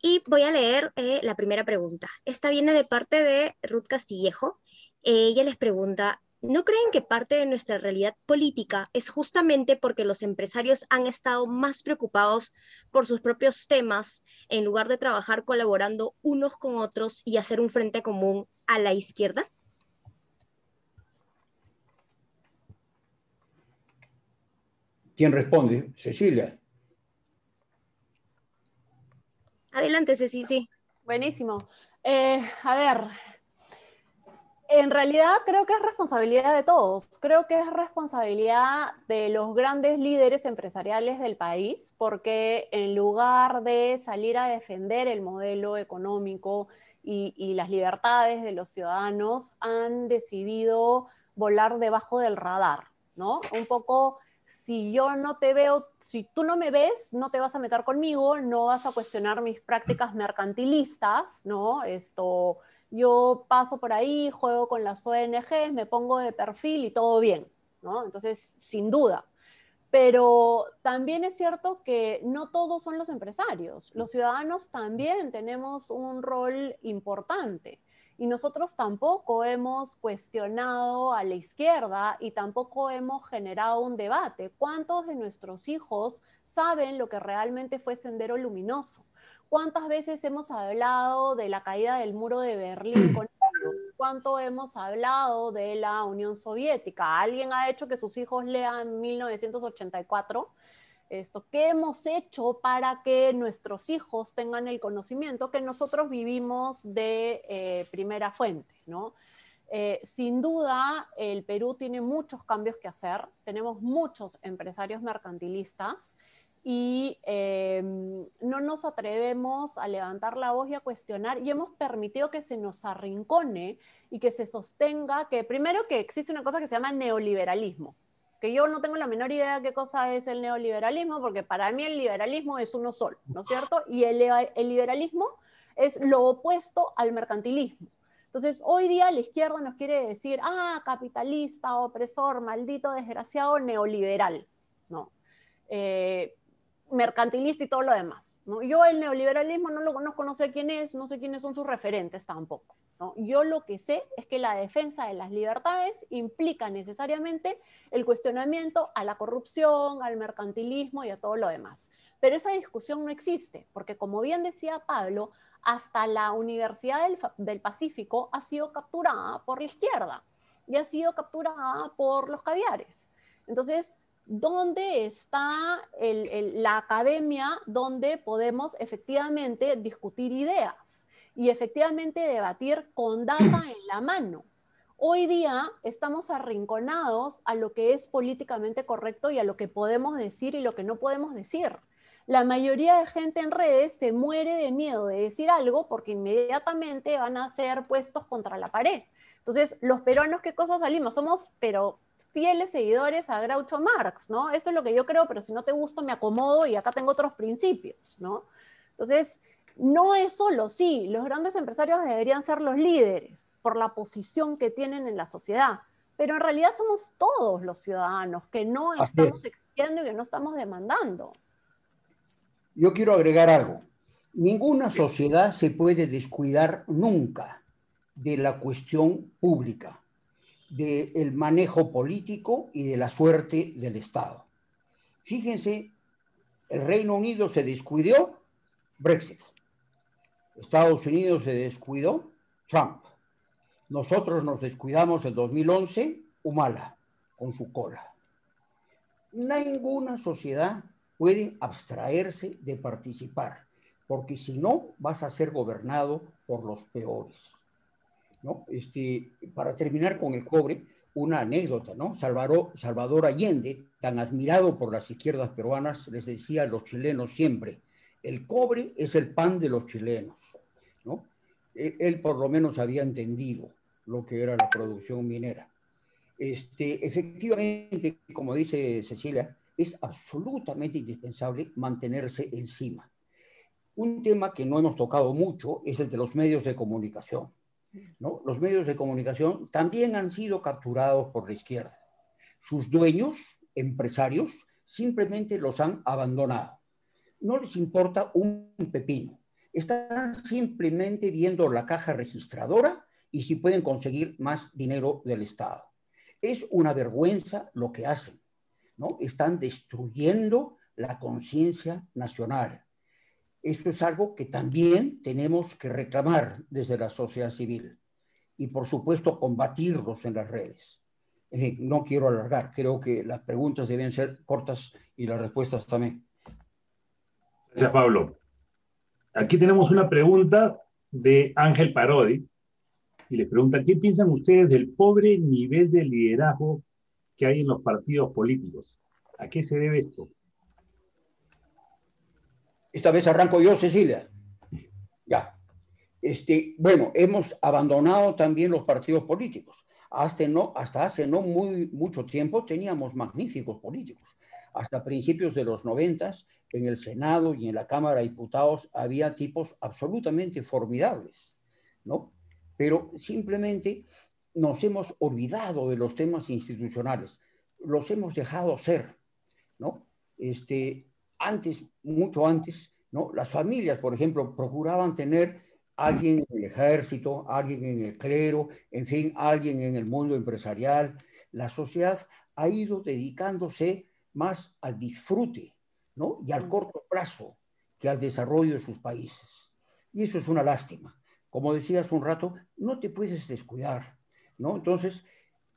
Y voy a leer la primera pregunta. Esta viene de parte de Ruth Castillejo. Ella les pregunta, ¿No creen que parte de nuestra realidad política es justamente porque los empresarios han estado más preocupados por sus propios temas en lugar de trabajar colaborando unos con otros y hacer un frente común a la izquierda? ¿Quién responde? Cecilia. Adelante, Cecilia. Buenísimo. Eh, a ver, en realidad creo que es responsabilidad de todos, creo que es responsabilidad de los grandes líderes empresariales del país, porque en lugar de salir a defender el modelo económico y, las libertades de los ciudadanos, han decidido volar debajo del radar, ¿no? Un poco, si yo no te veo, si tú no me ves, no te vas a meter conmigo, no vas a cuestionar mis prácticas mercantilistas, ¿no? Esto yo paso por ahí, juego con las ONGs, me pongo de perfil y todo bien, ¿no? Entonces, sin duda. Pero también es cierto que no todos son los empresarios. Los ciudadanos también tenemos un rol importante. Y nosotros tampoco hemos cuestionado a la izquierda y tampoco hemos generado un debate. ¿Cuántos de nuestros hijos saben lo que realmente fue Sendero Luminoso? ¿Cuántas veces hemos hablado de la caída del muro de Berlín mm. ¿Cuánto hemos hablado de la Unión Soviética? ¿Alguien ha hecho que sus hijos lean 1984? Esto, ¿qué hemos hecho para que nuestros hijos tengan el conocimiento que nosotros vivimos de eh, primera fuente? Eh, sin duda, el Perú tiene muchos cambios que hacer, tenemos muchos empresarios mercantilistas y em, no nos atrevemos a levantar la voz y a cuestionar y hemos permitido que se nos arrincone y que se sostenga que primero que existe una cosa que se llama neoliberalismo, que yo no tengo la menor idea de qué cosa es el neoliberalismo, porque para mí el liberalismo es uno solo, ¿no es cierto? Y el, el liberalismo es lo opuesto al mercantilismo. Entonces, hoy día la izquierda nos quiere decir, ah, capitalista, opresor, maldito, desgraciado, neoliberal. No. Eh, mercantilista y todo lo demás. Yo el neoliberalismo no lo conozco, no sé quién es, no sé quiénes son sus referentes tampoco. Yo lo que sé es que la defensa de las libertades implica necesariamente el cuestionamiento a la corrupción, al mercantilismo y a todo lo demás. Pero esa discusión no existe, porque como bien decía Pablo, hasta la Universidad del, del Pacífico ha sido capturada por la izquierda y ha sido capturada por los caviares. Entonces, dónde está la academia donde podemos efectivamente discutir ideas y efectivamente debatir con data <clears throat> en la mano. Hoy día estamos arrinconados a lo que es políticamente correcto y a lo que podemos decir y lo que no podemos decir. La mayoría de gente en redes se muere de miedo de decir algo porque inmediatamente van a ser puestos contra la pared. Entonces, los peruanos, ¿qué cosas salimos? Somos, pero fieles seguidores a Groucho Marx, ¿no? Esto es lo que yo creo, pero si no te gusta me acomodo y acá tengo otros principios, ¿no? Entonces, no es solo, sí, los grandes empresarios deberían ser los líderes por la posición que tienen en la sociedad, pero en realidad somos todos los ciudadanos que no estamos exigiendo y que no estamos demandando. Yo quiero agregar algo. Ninguna sociedad se puede descuidar nunca de la cuestión pública del manejo político y de la suerte del Estado. Fíjense, el Reino Unido se descuidó, Brexit. Estados Unidos se descuidó, Trump. Nosotros nos descuidamos en 2011, Humala, con su cola. Ninguna sociedad puede abstraerse de participar, porque si no vas a ser gobernado por los peores. Este, para terminar con el cobre, una anécdota, Salvador, Allende, tan admirado por las izquierdas peruanas, les decía a los chilenos siempre, el cobre es el pan de los chilenos, e-, Él, por lo menos había entendido lo que era la producción minera. Este, efectivamente, como dice Cecilia, es absolutamente indispensable mantenerse encima. Un tema que no hemos tocado mucho es el de los medios de comunicación los medios de comunicación también han sido capturados por la izquierda. Sus dueños, empresarios, simplemente los han abandonado. No les importa un pepino. Están simplemente viendo la caja registradora y si pueden conseguir más dinero del Estado. Es una vergüenza lo que hacen. ¿no? Están destruyendo la conciencia nacional. Eso es algo que también tenemos que reclamar desde la sociedad civil y, por supuesto, combatirlos en las redes. no quiero alargar, creo que las preguntas deben ser cortas y las respuestas también. Gracias, Pablo. Aquí tenemos una pregunta de Ángel Parodi y le pregunta, ¿qué piensan ustedes del pobre nivel de liderazgo que hay en los partidos políticos? ¿A qué se debe esto? Esta vez arranco yo, Cecilia. Ya. Este, bueno, hemos abandonado también los partidos políticos. Hasta, no, hasta hace no muy, mucho tiempo teníamos magníficos políticos. Hasta principios de los noventas, en el Senado y en la Cámara de Diputados había tipos absolutamente formidables, ¿no? Pero simplemente nos hemos olvidado de los temas institucionales, los hemos dejado ser, ¿no? Este, antes, mucho antes, ¿no? Las familias, por ejemplo, procuraban tener alguien en el ejército, alguien en el clero, en fin, alguien en el mundo empresarial. La sociedad ha ido dedicándose más al disfrute, ¿no? Y al corto plazo que al desarrollo de sus países. Y eso es una lástima. Como decías un rato, no te puedes descuidar, ¿no? Entonces,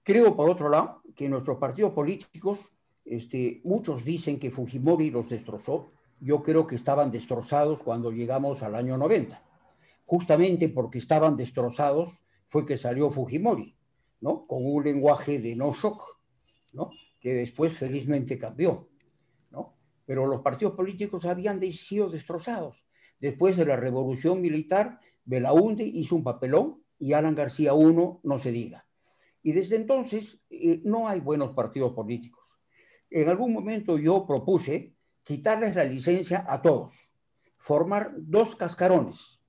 creo, por otro lado, que nuestros partidos políticos este, muchos dicen que Fujimori los destrozó. Yo creo que estaban destrozados cuando llegamos al año 90. Justamente porque estaban destrozados fue que salió Fujimori, ¿no? Con un lenguaje de no shock, ¿no? Que después felizmente cambió, ¿no? Pero los partidos políticos habían sido destrozados. Después de la revolución militar, Belaunde hizo un papelón y Alan García I no se diga. Y desde entonces eh, no hay buenos partidos políticos en algún momento yo propuse quitarles la licencia a todos, formar dos cascarones,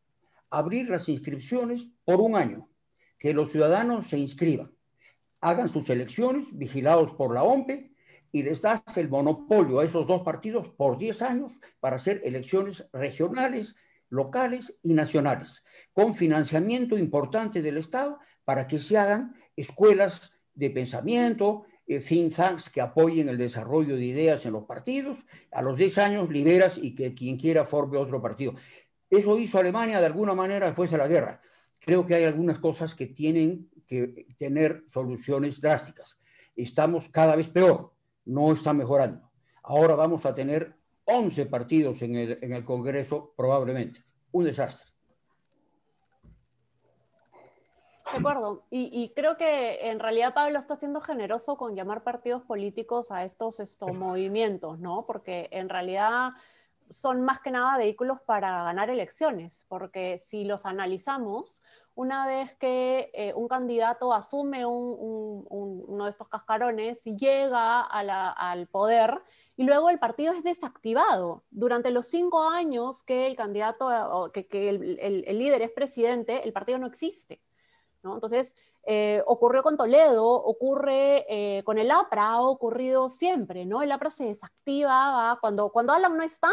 abrir las inscripciones por un año, que los ciudadanos se inscriban, hagan sus elecciones vigilados por la OMPE y les das el monopolio a esos dos partidos por 10 años para hacer elecciones regionales, locales y nacionales, con financiamiento importante del Estado para que se hagan escuelas de pensamiento, eh, think que apoyen el desarrollo de ideas en los partidos. A los 10 años liberas y que quien quiera forme otro partido. Eso hizo Alemania de alguna manera después de la guerra. Creo que hay algunas cosas que tienen que tener soluciones drásticas. Estamos cada vez peor, no está mejorando. Ahora vamos a tener 11 partidos en el Congreso probablemente. Un desastre. De acuerdo. Y, creo que en realidad Pablo está siendo generoso con llamar partidos políticos a estos movimientos, ¿no? Porque en realidad son más que nada vehículos para ganar elecciones, porque si los analizamos, una vez que eh, un candidato asume uno de estos cascarones y llega al poder, y luego el partido es desactivado. Durante los cinco años que el candidato, que, que el líder es presidente, el partido no existe. Entonces, eh, ocurrió con Toledo, ocurre eh, con el APRA, ha ocurrido siempre, ¿no? El APRA se desactivaba, cuando, cuando Alan no está,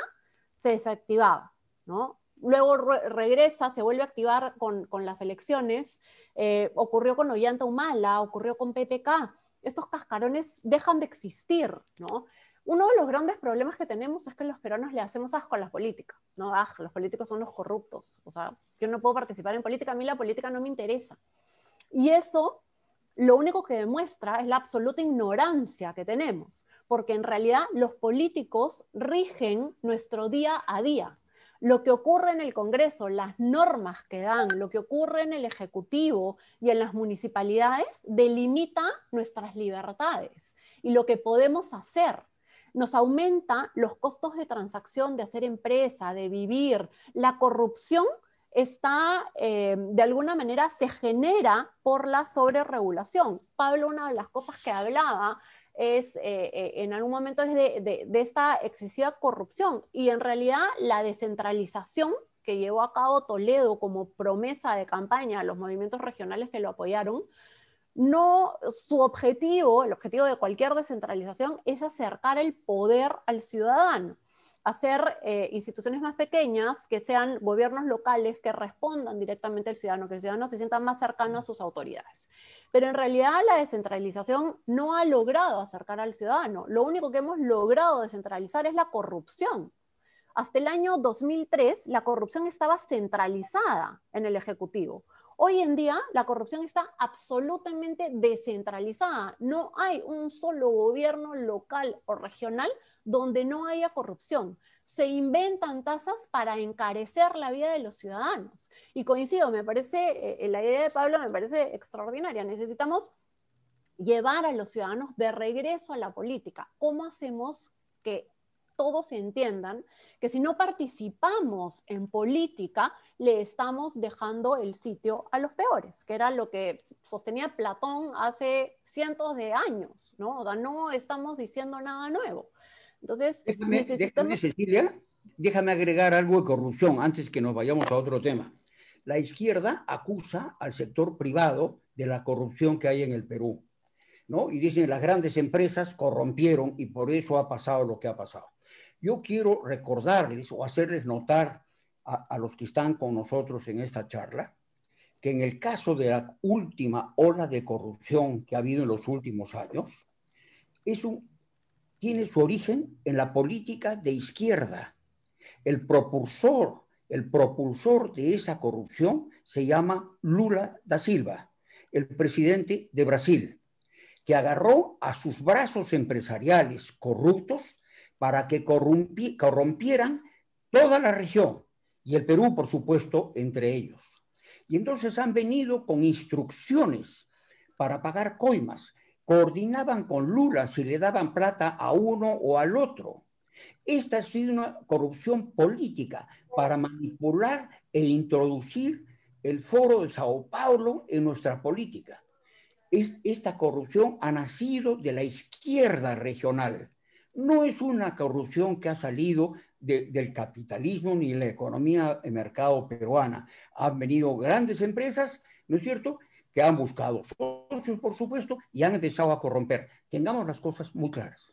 se desactivaba, ¿no? Luego regresa, se vuelve a activar con, las elecciones, eh, ocurrió con Ollanta Humala, ocurrió con PPK, estos cascarones dejan de existir, ¿no? Uno de los grandes problemas que tenemos es que los peruanos le hacemos asco a las políticas. ¿no? Ah, los políticos son los corruptos, o sea, yo no puedo participar en política, a mí la política no me interesa. Y eso lo único que demuestra es la absoluta ignorancia que tenemos, porque en realidad los políticos rigen nuestro día a día. Lo que ocurre en el Congreso, las normas que dan, lo que ocurre en el Ejecutivo y en las municipalidades delimita nuestras libertades y lo que podemos hacer nos aumenta los costos de transacción, de hacer empresa, de vivir. La corrupción está, eh, de alguna manera, se genera por la sobreregulación. Pablo, una de las cosas que hablaba es, eh, eh, en algún momento, es de, de esta excesiva corrupción y en realidad la descentralización que llevó a cabo Toledo como promesa de campaña a los movimientos regionales que lo apoyaron, no, su objetivo, el objetivo de cualquier descentralización es acercar el poder al ciudadano hacer eh, instituciones más pequeñas, que sean gobiernos locales que respondan directamente al ciudadano, que el ciudadano se sienta más cercano a sus autoridades. Pero en realidad la descentralización no ha logrado acercar al ciudadano. Lo único que hemos logrado descentralizar es la corrupción. Hasta el año 2003, la corrupción estaba centralizada en el Ejecutivo. Hoy en día la corrupción está absolutamente descentralizada. No hay un solo gobierno local o regional donde no haya corrupción. Se inventan tasas para encarecer la vida de los ciudadanos. Y coincido, me parece, eh, eh, la idea de Pablo me parece extraordinaria. Necesitamos llevar a los ciudadanos de regreso a la política. ¿Cómo hacemos que todos entiendan que si no participamos en política, le estamos dejando el sitio a los peores, que era lo que sostenía Platón hace cientos de años, ¿no? O sea, no estamos diciendo nada nuevo. Entonces, déjame, necesitamos... déjame agregar algo de corrupción antes que nos vayamos a otro tema. La izquierda acusa al sector privado de la corrupción que hay en el Perú. ¿No? Y dicen las grandes empresas corrompieron y por eso ha pasado lo que ha pasado. Yo quiero recordarles o hacerles notar a, los que están con nosotros en esta charla que en el caso de la última ola de corrupción que ha habido en los últimos años, es tiene su origen en la política de izquierda. El propulsor, el propulsor de esa corrupción se llama Lula da Silva, el presidente de Brasil, que agarró a sus brazos empresariales corruptos para que corrompieran toda la región y el Perú, por supuesto, entre ellos. Y entonces han venido con instrucciones para pagar coimas, coordinaban con Lula si le daban plata a uno o al otro. Esta ha sido una corrupción política para manipular e introducir el foro de Sao Paulo en nuestra política. esta corrupción ha nacido de la izquierda regional no es una corrupción que ha salido del capitalismo ni de la economía de mercado peruana. Han venido grandes empresas, ¿no es cierto?, que han buscado socios, por supuesto, y han empezado a corromper. Tengamos las cosas muy claras.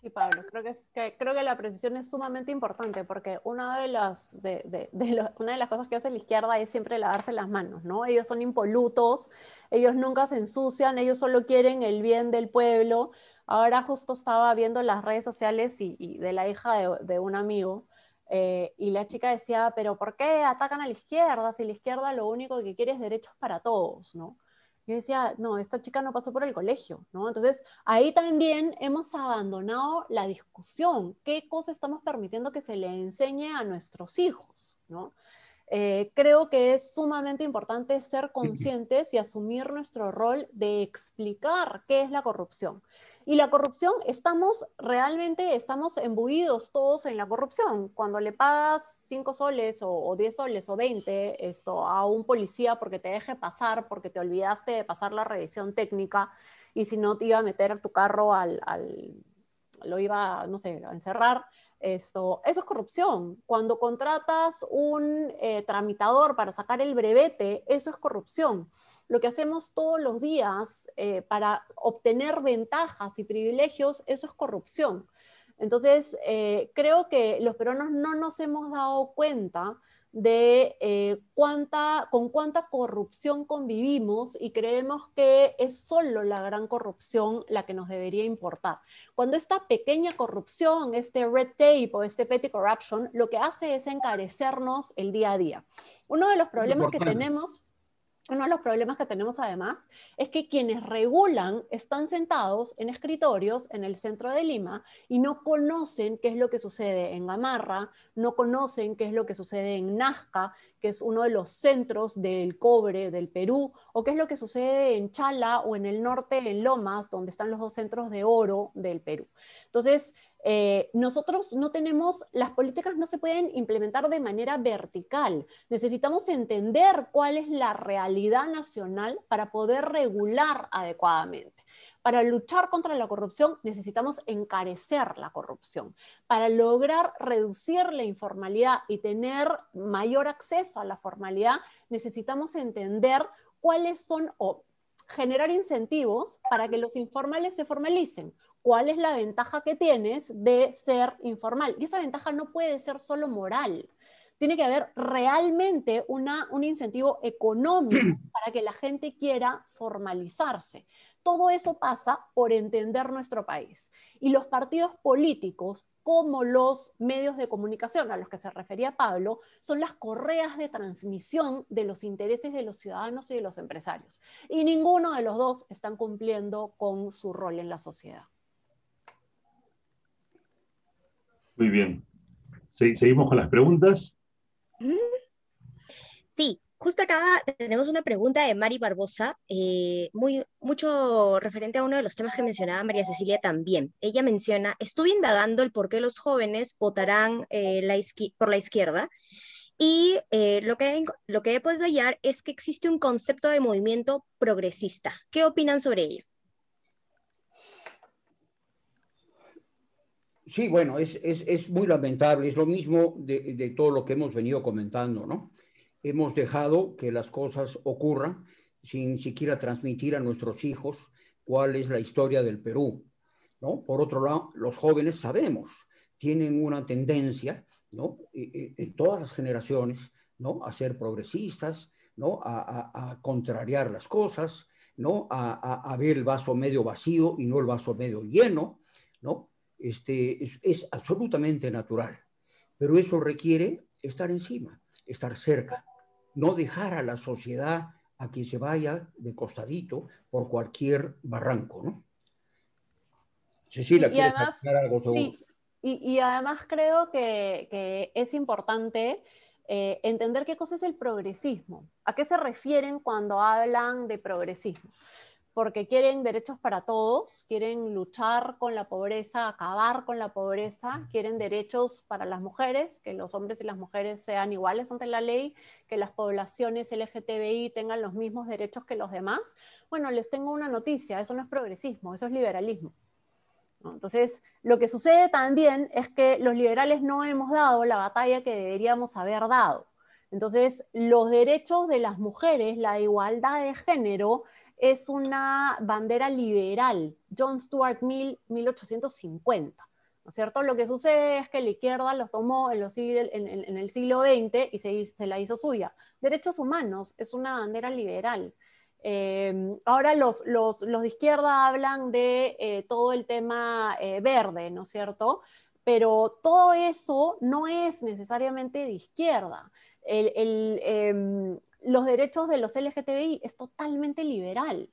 Sí, Pablo, creo que, creo que la precisión es sumamente importante porque una de, las, de, una de las cosas que hace la izquierda es siempre lavarse las manos, ¿no? Ellos son impolutos, ellos nunca se ensucian, ellos solo quieren el bien del pueblo Ahora justo estaba viendo las redes sociales y, de la hija de, un amigo eh, y la chica decía, pero ¿por qué atacan a la izquierda si la izquierda lo único que quiere es derechos para todos? ¿no? Yo decía, no, esta chica no pasó por el colegio, ¿no? Entonces, ahí también hemos abandonado la discusión, qué cosa estamos permitiendo que se le enseñe a nuestros hijos, ¿no? Eh, creo que es sumamente importante ser conscientes y asumir nuestro rol de explicar qué es la corrupción. Y la corrupción, estamos realmente, estamos embuidos todos en la corrupción. Cuando le pagas 5 soles o, 10 soles o 20 esto, a un policía porque te deje pasar, porque te olvidaste de pasar la revisión técnica y si no te iba a meter tu carro al, al lo iba, no sé, a encerrar, esto, eso es corrupción. Cuando contratas un eh, tramitador para sacar el brevete, eso es corrupción. Lo que hacemos todos los días eh, para obtener ventajas y privilegios, eso es corrupción. Entonces, eh, creo que los peruanos no nos hemos dado cuenta de eh, cuánta, con cuánta corrupción convivimos y creemos que es solo la gran corrupción la que nos debería importar. Cuando esta pequeña corrupción, este red tape o este petty corruption, lo que hace es encarecernos el día a día. Uno de los problemas que tenemos uno de los problemas que tenemos además es que quienes regulan están sentados en escritorios en el centro de Lima y no conocen qué es lo que sucede en Gamarra, no conocen qué es lo que sucede en Nazca, que es uno de los centros del cobre del Perú, o qué es lo que sucede en Chala o en el norte, en Lomas, donde están los dos centros de oro del Perú. Entonces, eh, nosotros no tenemos, las políticas no se pueden implementar de manera vertical. Necesitamos entender cuál es la realidad nacional para poder regular adecuadamente. Para luchar contra la corrupción necesitamos encarecer la corrupción. Para lograr reducir la informalidad y tener mayor acceso a la formalidad, necesitamos entender cuáles son o generar incentivos para que los informales se formalicen cuál es la ventaja que tienes de ser informal. Y esa ventaja no puede ser solo moral. Tiene que haber realmente un incentivo económico <clears throat> para que la gente quiera formalizarse todo eso pasa por entender nuestro país. Y los partidos políticos, como los medios de comunicación a los que se refería Pablo, son las correas de transmisión de los intereses de los ciudadanos y de los empresarios. Y ninguno de los dos están cumpliendo con su rol en la sociedad. Muy bien. seguimos con las preguntas. Mm. Sí, Justo acá tenemos una pregunta de Mari Barbosa, eh, muy, mucho referente a uno de los temas que mencionaba María Cecilia también. Ella menciona, estuve indagando el por qué los jóvenes votarán eh, por la izquierda y eh, lo, que, lo que he podido hallar es que existe un concepto de movimiento progresista. ¿Qué opinan sobre ello? Sí, bueno, es, muy lamentable, es lo mismo de, de todo lo que hemos venido comentando, ¿no? Hemos dejado que las cosas ocurran sin siquiera transmitir a nuestros hijos cuál es la historia del Perú. ¿no? Por otro lado, los jóvenes sabemos, tienen una tendencia ¿no? E, e, en todas las generaciones ¿no? a ser progresistas, ¿no? a, contrariar las cosas, ¿no? A, ver el vaso medio vacío y no el vaso medio lleno. ¿no? Este, es absolutamente natural, pero eso requiere estar encima estar cerca, no dejar a la sociedad a quien se vaya de costadito por cualquier barranco, Cecilia, y, además, sí, y, además creo que, es importante eh, entender qué cosa es el progresismo, a qué se refieren cuando hablan de progresismo porque quieren derechos para todos, quieren luchar con la pobreza, acabar con la pobreza, quieren derechos para las mujeres, que los hombres y las mujeres sean iguales ante la ley, que las poblaciones LGTBI tengan los mismos derechos que los demás. Bueno, les tengo una noticia, eso no es progresismo, eso es liberalismo. Entonces, lo que sucede también es que los liberales no hemos dado la batalla que deberíamos haber dado. Entonces, los derechos de las mujeres, la igualdad de género, es una bandera liberal, John Stuart Mill, 1850. ¿no es cierto? Lo que sucede es que la izquierda los tomó en, en, el siglo XX y se, se, la hizo suya. Derechos humanos es una bandera liberal. Em, ahora los, de izquierda hablan de eh, todo el tema eh, verde, ¿no es cierto? Pero todo eso no es necesariamente de izquierda. el, em, los derechos de los LGTBI es totalmente liberal.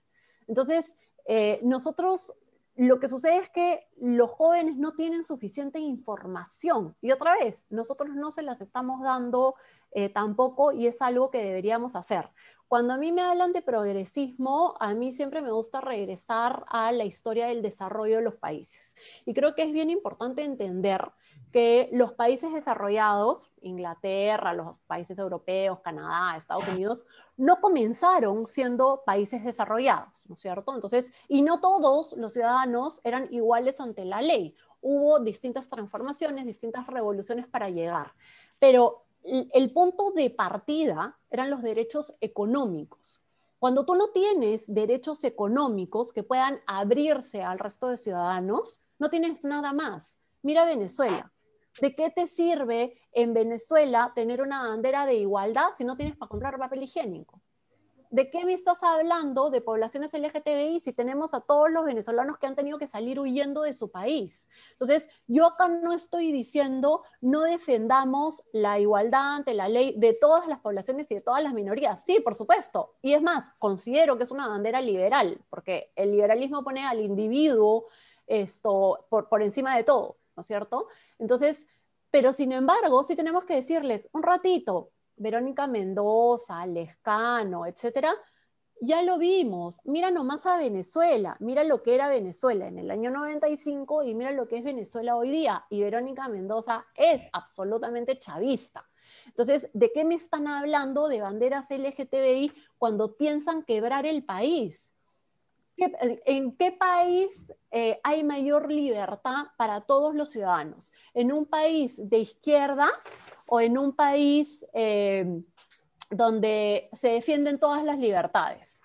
Entonces, eh, nosotros lo que sucede es que los jóvenes no tienen suficiente información. Y otra vez, nosotros no se las estamos dando eh, tampoco y es algo que deberíamos hacer. Cuando a mí me hablan de progresismo, a mí siempre me gusta regresar a la historia del desarrollo de los países. Y creo que es bien importante entender que los países desarrollados, Inglaterra, los países europeos, Canadá, Estados Unidos, no comenzaron siendo países desarrollados, ¿no es cierto? Entonces, y no todos los ciudadanos eran iguales ante la ley. Hubo distintas transformaciones, distintas revoluciones para llegar. Pero el punto de partida eran los derechos económicos. Cuando tú no tienes derechos económicos que puedan abrirse al resto de ciudadanos, no tienes nada más. Mira Venezuela. ¿De qué te sirve en Venezuela tener una bandera de igualdad si no tienes para comprar papel higiénico? ¿De qué me estás hablando de poblaciones LGTBI si tenemos a todos los venezolanos que han tenido que salir huyendo de su país? Entonces, yo acá no estoy diciendo no defendamos la igualdad ante la ley de todas las poblaciones y de todas las minorías. Sí, por supuesto. Y es más, considero que es una bandera liberal, porque el liberalismo pone al individuo esto por encima de todo. ¿no es cierto? Entonces, pero sin embargo, si tenemos que decirles un ratito, Verónica Mendoza, Lescano, etcétera, ya lo vimos, mira nomás a Venezuela, mira lo que era Venezuela en el año 95 y mira lo que es Venezuela hoy día. Y Verónica Mendoza es absolutamente chavista. Entonces, ¿de qué me están hablando de banderas LGTBI cuando piensan quebrar el país? ¿En qué país eh, hay mayor libertad para todos los ciudadanos? ¿En un país de izquierdas o en un país eh, donde se defienden todas las libertades?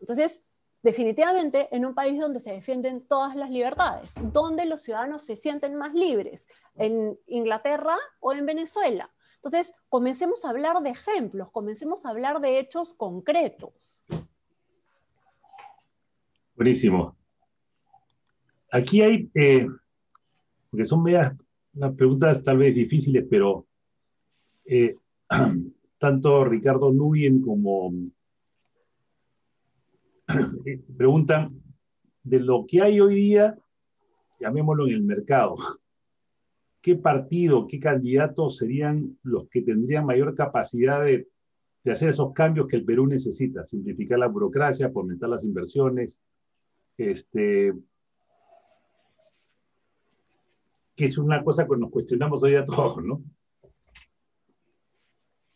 Entonces, definitivamente en un país donde se defienden todas las libertades, donde los ciudadanos se sienten más libres, en Inglaterra o en Venezuela. Entonces, comencemos a hablar de ejemplos, comencemos a hablar de hechos concretos. Buenísimo. Aquí hay, eh, porque son medias, las preguntas tal vez difíciles, pero eh, <clears throat> tanto Ricardo Núñez como <clears throat> eh, preguntan de lo que hay hoy día, llamémoslo en el mercado, ¿qué partido, qué candidatos serían los que tendrían mayor capacidad de, de hacer esos cambios que el Perú necesita? Simplificar la burocracia, fomentar las inversiones, este, que es una cosa que nos cuestionamos hoy a todos, ¿no?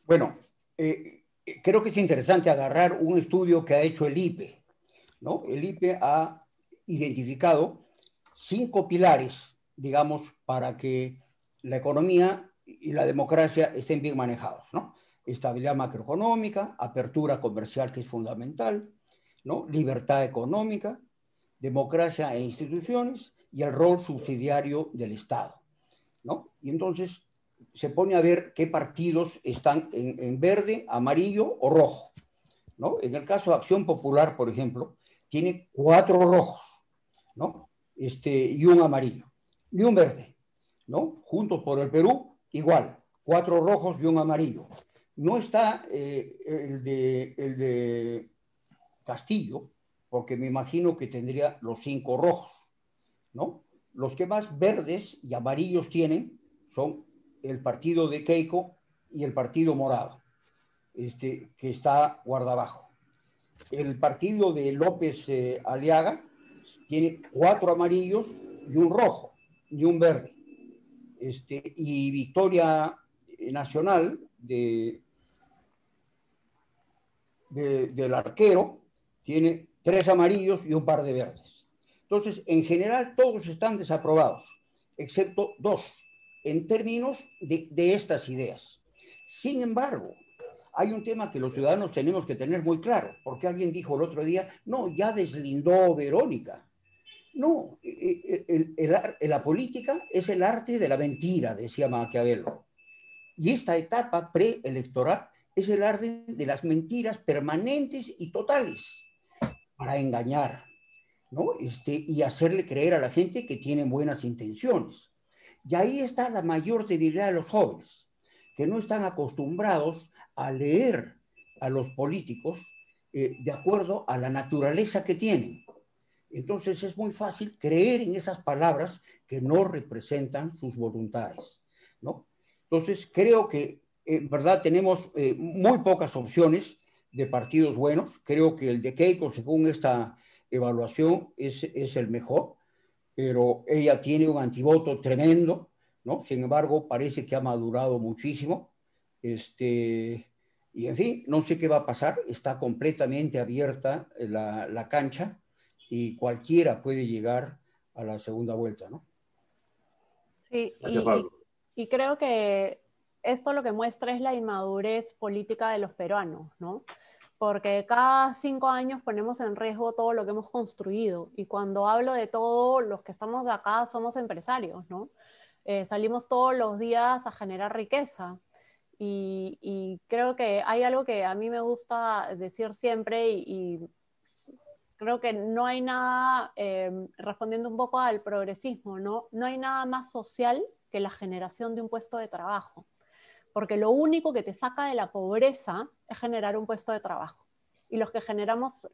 Bueno, eh, eh, creo que es interesante agarrar un estudio que ha hecho el IPE, ¿no? El IPE ha identificado cinco pilares, digamos, para que la economía y la democracia estén bien manejados, ¿no? Estabilidad macroeconómica, apertura comercial que es fundamental, ¿no? Libertad económica, democracia e instituciones y el rol subsidiario del Estado. ¿no? Y entonces se pone a ver qué partidos están en, verde, amarillo o rojo. ¿no? En el caso de Acción Popular, por ejemplo, tiene cuatro rojos ¿no? este, y un amarillo y un verde. ¿no? Juntos por el Perú, igual, cuatro rojos y un amarillo. No está eh, el, de, el de Castillo, porque me imagino que tendría los cinco rojos, ¿no? Los que más verdes y amarillos tienen son el partido de Keiko y el partido morado, este, que está guardabajo. El partido de López eh, Aliaga tiene cuatro amarillos y un rojo y un verde. Este, y Victoria eh, Nacional del arquero tiene tres amarillos y un par de verdes. Entonces, en general, todos están desaprobados, excepto dos, en términos de, estas ideas. Sin embargo, hay un tema que los ciudadanos tenemos que tener muy claro, porque alguien dijo el otro día, no, ya deslindó Verónica. No, e, e, e, la política es el arte de la mentira, decía Maquiavelo. Y esta etapa preelectoral es el arte de las mentiras permanentes y totales para engañar, ¿no? Este, y hacerle creer a la gente que tienen buenas intenciones. Y ahí está la mayor debilidad de los jóvenes, que no están acostumbrados a leer a los políticos eh, de acuerdo a la naturaleza que tienen. Entonces es muy fácil creer en esas palabras que no representan sus voluntades, ¿no? Entonces creo que en verdad tenemos eh, muy pocas opciones de partidos buenos. Creo que el de Keiko, según esta evaluación, es, es el mejor, pero ella tiene un antivoto tremendo, ¿no? Sin embargo, parece que ha madurado muchísimo. Este, y en fin, no sé qué va a pasar, está completamente abierta la, la cancha y cualquiera puede llegar a la segunda vuelta, ¿no? Sí, y creo que esto lo que muestra es la inmadurez política de los peruanos, ¿no? porque cada cinco años ponemos en riesgo todo lo que hemos construido. Y cuando hablo de todo, los que estamos acá somos empresarios, ¿no? Eh, salimos todos los días a generar riqueza. Y, creo que hay algo que a mí me gusta decir siempre y, creo que no hay nada, eh, respondiendo un poco al progresismo, ¿no? No hay nada más social que la generación de un puesto de trabajo porque lo único que te saca de la pobreza es generar un puesto de trabajo. Y los que generamos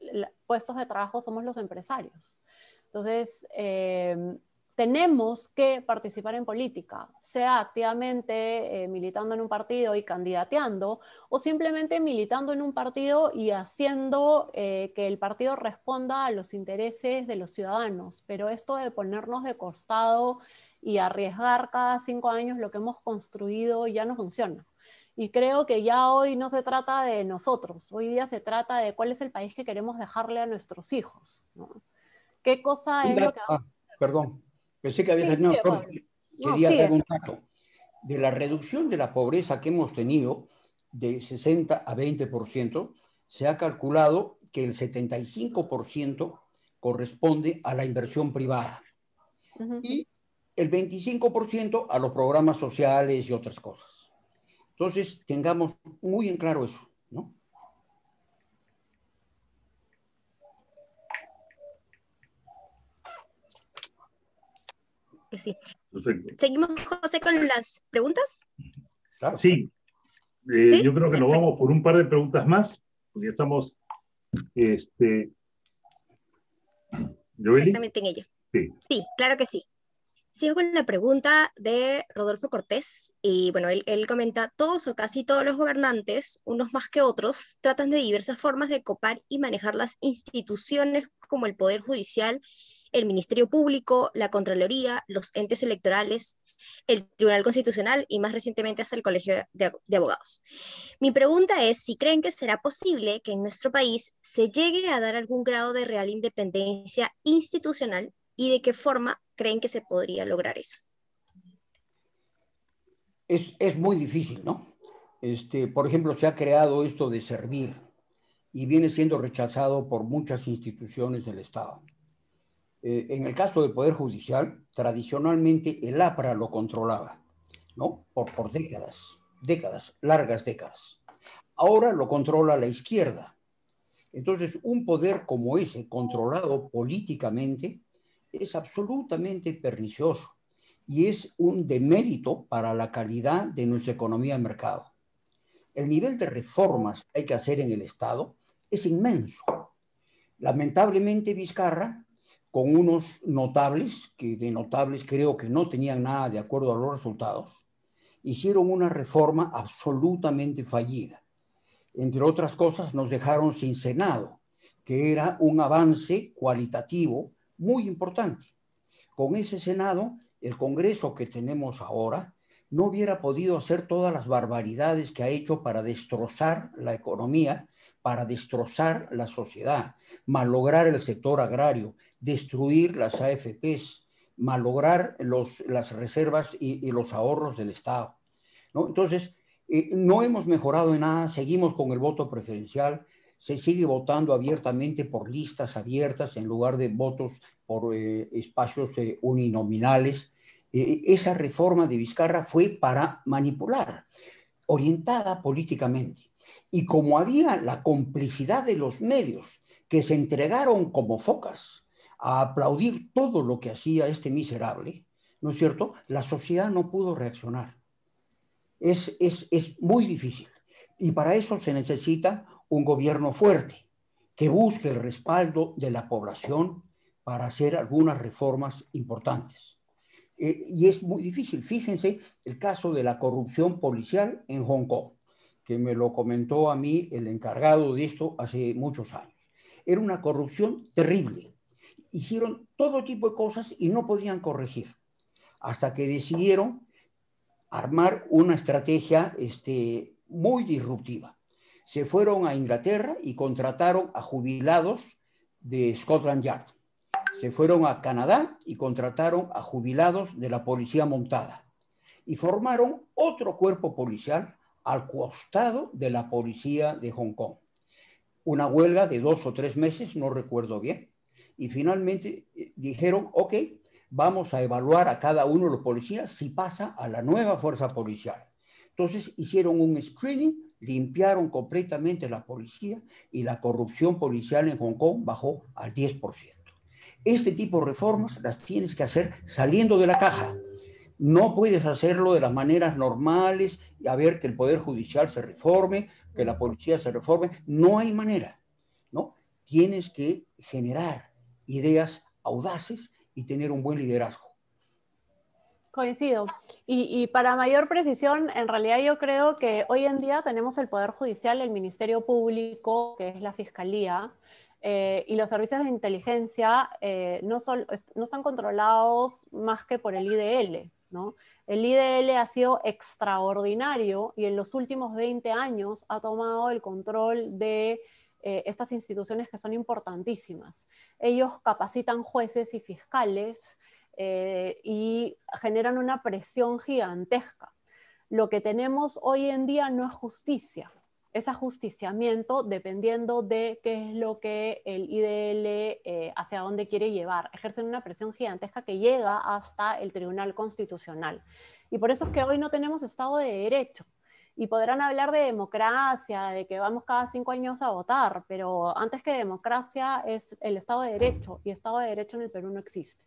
puestos de trabajo somos los empresarios. Entonces, eh, tenemos que participar en política, sea activamente eh, militando en un partido y candidateando, o simplemente militando en un partido y haciendo eh, que el partido responda a los intereses de los ciudadanos. Pero esto de ponernos de costado y arriesgar cada cinco años lo que hemos construido ya no funciona. Y creo que ya hoy no se trata de nosotros, hoy día se trata de cuál es el país que queremos dejarle a nuestros hijos. ¿Qué cosa es lo que... Ah, perdón, pensé que había De la reducción de la pobreza que hemos tenido de 60 a 20%, se ha calculado que el 75% corresponde a la inversión privada. Y el 25% a los programas sociales y otras cosas. Entonces, tengamos muy en claro eso, ¿no? Pues sí. Perfecto. ¿Seguimos, José, con las preguntas? Eh, sí. Yo creo que nos vamos por un par de preguntas más, porque estamos... Este... en ello. sí, claro que sí. Sigo con la pregunta de Rodolfo Cortés, y bueno, él, él, comenta, todos o casi todos los gobernantes, unos más que otros, tratan de diversas formas de copar y manejar las instituciones como el Poder Judicial, el Ministerio Público, la Contraloría, los entes electorales, el Tribunal Constitucional y más recientemente hasta el Colegio de, Abogados. Mi pregunta es si creen que será posible que en nuestro país se llegue a dar algún grado de real independencia institucional y de qué forma creen que se podría lograr eso? Es, muy difícil, ¿no? Este, por ejemplo, se ha creado esto de servir y viene siendo rechazado por muchas instituciones del Estado. Eh, en el caso del Poder Judicial, tradicionalmente el APRA lo controlaba, ¿no? Por, por décadas, décadas, largas décadas. Ahora lo controla la izquierda. Entonces, un poder como ese, controlado políticamente, es absolutamente pernicioso y es un demérito para la calidad de nuestra economía de mercado. El nivel de reformas que hay que hacer en el Estado es inmenso. Lamentablemente Vizcarra, con unos notables, que de notables creo que no tenían nada de acuerdo a los resultados, hicieron una reforma absolutamente fallida. Entre otras cosas, nos dejaron sin Senado, que era un avance cualitativo muy importante. Con ese Senado, el Congreso que tenemos ahora no hubiera podido hacer todas las barbaridades que ha hecho para destrozar la economía, para destrozar la sociedad, malograr el sector agrario, destruir las AFPs, malograr los, las reservas y, los ahorros del Estado. Entonces, eh, no hemos mejorado en nada, seguimos con el voto preferencial, se sigue votando abiertamente por listas abiertas en lugar de votos por eh, espacios eh, uninominales. Eh, esa reforma de Vizcarra fue para manipular, orientada políticamente. Y como había la complicidad de los medios que se entregaron como focas a aplaudir todo lo que hacía este miserable, ¿no es cierto? La sociedad no pudo reaccionar. Es, es muy difícil. Y para eso se necesita un gobierno fuerte que busque el respaldo de la población para hacer algunas reformas importantes. Eh, y es muy difícil. Fíjense el caso de la corrupción policial en Hong Kong, que me lo comentó a mí el encargado de esto hace muchos años. Era una corrupción terrible. Hicieron todo tipo de cosas y no podían corregir, hasta que decidieron armar una estrategia este, muy disruptiva se fueron a Inglaterra y contrataron a jubilados de Scotland Yard. Se fueron a Canadá y contrataron a jubilados de la policía montada. Y formaron otro cuerpo policial al costado de la policía de Hong Kong. Una huelga de dos o tres meses, no recuerdo bien. Y finalmente eh, dijeron, ok, vamos a evaluar a cada uno de los policías si pasa a la nueva fuerza policial. Entonces hicieron un screening limpiaron completamente la policía y la corrupción policial en Hong Kong bajó al 10%. Este tipo de reformas las tienes que hacer saliendo de la caja. No puedes hacerlo de las maneras normales y a ver que el Poder Judicial se reforme, que la policía se reforme. No hay manera, ¿no? Tienes que generar ideas audaces y tener un buen liderazgo. Coincido. Y, y, para mayor precisión, en realidad yo creo que hoy en día tenemos el Poder Judicial, el Ministerio Público, que es la Fiscalía, eh, y los servicios de inteligencia eh, no, son, no están controlados más que por el IDL. ¿no? El IDL ha sido extraordinario y en los últimos 20 años ha tomado el control de eh, estas instituciones que son importantísimas. Ellos capacitan jueces y fiscales. Eh, y generan una presión gigantesca. Lo que tenemos hoy en día no es justicia, es ajusticiamiento dependiendo de qué es lo que el IDL eh, hacia dónde quiere llevar. Ejercen una presión gigantesca que llega hasta el Tribunal Constitucional. Y por eso es que hoy no tenemos Estado de Derecho. Y podrán hablar de democracia, de que vamos cada cinco años a votar, pero antes que democracia es el Estado de Derecho y Estado de Derecho en el Perú no existe.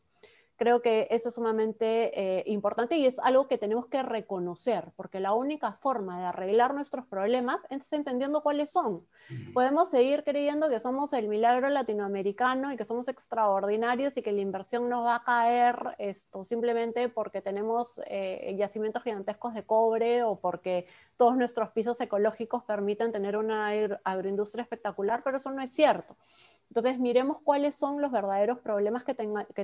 Creo que eso es sumamente eh, importante y es algo que tenemos que reconocer, porque la única forma de arreglar nuestros problemas es entendiendo cuáles son. Podemos seguir creyendo que somos el milagro latinoamericano y que somos extraordinarios y que la inversión nos va a caer esto simplemente porque tenemos eh, yacimientos gigantescos de cobre o porque todos nuestros pisos ecológicos permiten tener una agroindustria espectacular, pero eso no es cierto. Entonces, miremos cuáles son los verdaderos problemas que,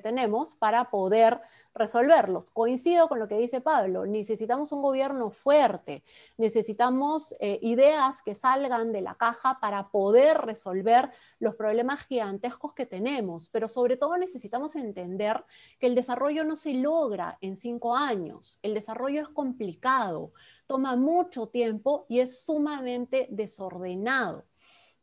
tenemos para poder resolverlos. Coincido con lo que dice Pablo, necesitamos un gobierno fuerte, necesitamos eh, ideas que salgan de la caja para poder resolver los problemas gigantescos que tenemos, pero sobre todo necesitamos entender que el desarrollo no se logra en cinco años, el desarrollo es complicado, toma mucho tiempo y es sumamente desordenado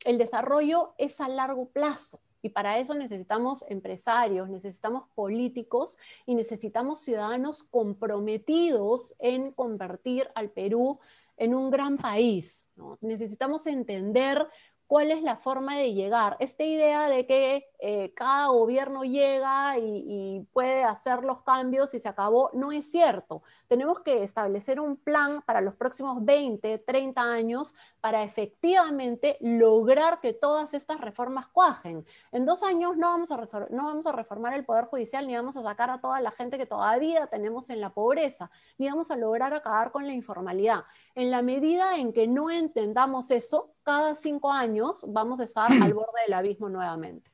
el desarrollo es a largo plazo. Y para eso necesitamos empresarios, necesitamos políticos y necesitamos ciudadanos comprometidos en convertir al Perú en un gran país. Necesitamos entender cuál es la forma de llegar. Esta idea de que eh, cada gobierno llega y, puede hacer los cambios y se acabó, no es cierto. Tenemos que establecer un plan para los próximos 20, 30 años para efectivamente lograr que todas estas reformas cuajen. En dos años no vamos a, no vamos a reformar el Poder Judicial, ni vamos a sacar a toda la gente que todavía tenemos en la pobreza, ni vamos a lograr acabar con la informalidad. En la medida en que no entendamos eso, cada cinco años vamos a estar mm. al borde del abismo nuevamente.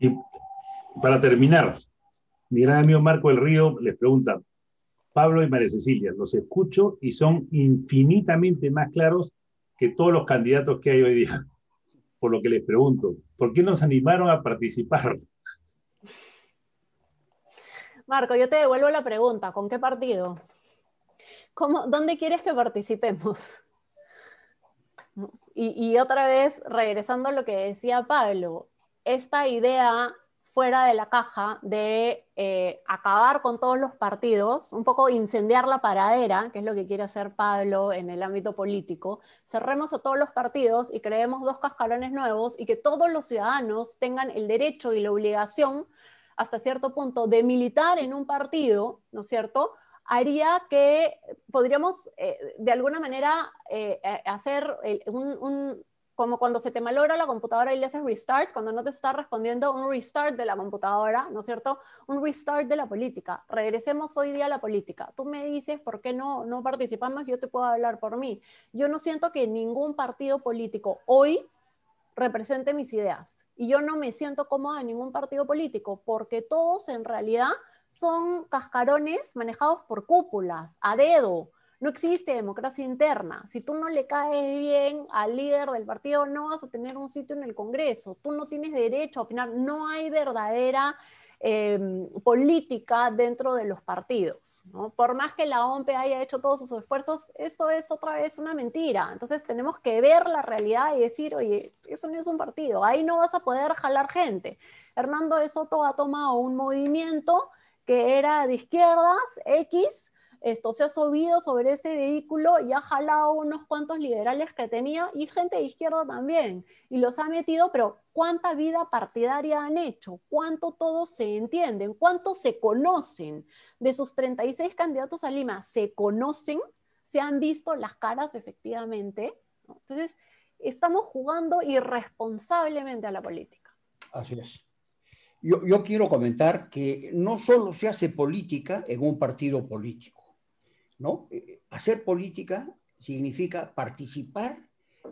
Y para terminar, mi gran amigo Marco del Río les pregunta, Pablo y María Cecilia, los escucho y son infinitamente más claros que todos los candidatos que hay hoy día. <laughs> Por lo que les pregunto, ¿por qué nos animaron a participar? Marco, yo te devuelvo la pregunta, ¿con qué partido? ¿Dónde quieres que participemos? Y, otra vez, regresando a lo que decía Pablo, esta idea fuera de la caja de eh, acabar con todos los partidos, un poco incendiar la paradera, que es lo que quiere hacer Pablo en el ámbito político, cerremos a todos los partidos y creemos dos cascarones nuevos y que todos los ciudadanos tengan el derecho y la obligación hasta cierto punto de militar en un partido, ¿no es cierto? haría que podríamos eh, de alguna manera eh, eh, hacer un, como cuando se te malogra la computadora y le haces restart, cuando no te está respondiendo un restart de la computadora, ¿no es cierto? Un restart de la política. Regresemos hoy día a la política. Tú me dices por qué no, no participamos, yo te puedo hablar por mí. Yo no siento que ningún partido político hoy represente mis ideas. Y yo no me siento cómoda en ningún partido político, porque todos en realidad son cascarones manejados por cúpulas, a dedo. No existe democracia interna. Si tú no le caes bien al líder del partido, no vas a tener un sitio en el Congreso. Tú no tienes derecho a opinar. No hay verdadera em, política dentro de los partidos. Por más que la OMP haya hecho todos sus esfuerzos, esto es otra vez una mentira. Entonces tenemos que ver la realidad y decir, oye, eso no es un partido. Ahí no vas a poder jalar gente. Hernando de Soto ha tomado un movimiento que era de izquierdas, X, esto se ha subido sobre ese vehículo y ha jalado unos cuantos liberales que tenía y gente de izquierda también. Y los ha metido, pero ¿cuánta vida partidaria han hecho? ¿Cuánto todos se entienden? ¿Cuánto se conocen? De sus 36 candidatos a Lima, ¿se conocen? ¿Se han visto las caras efectivamente? Entonces, estamos jugando irresponsablemente a la política. Así es. Yo, quiero comentar que no solo se hace política en un partido político, ¿no? Eh, hacer política significa participar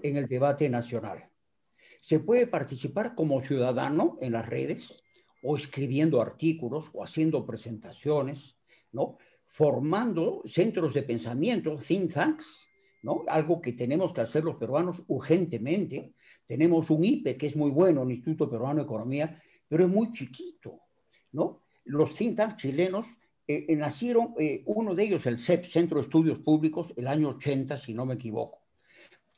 en el debate nacional. Se puede participar como ciudadano en las redes o escribiendo artículos o haciendo presentaciones, ¿no? Formando centros de pensamiento, think tanks, ¿no? Algo que tenemos que hacer los peruanos urgentemente. Tenemos un IPE que es muy bueno, el Instituto Peruano de Economía, pero es muy chiquito, ¿no? Los think tanks chilenos eh, eh, nacieron, eh, uno de ellos, el CEP, Centro de Estudios Públicos, el año 80, si no me equivoco,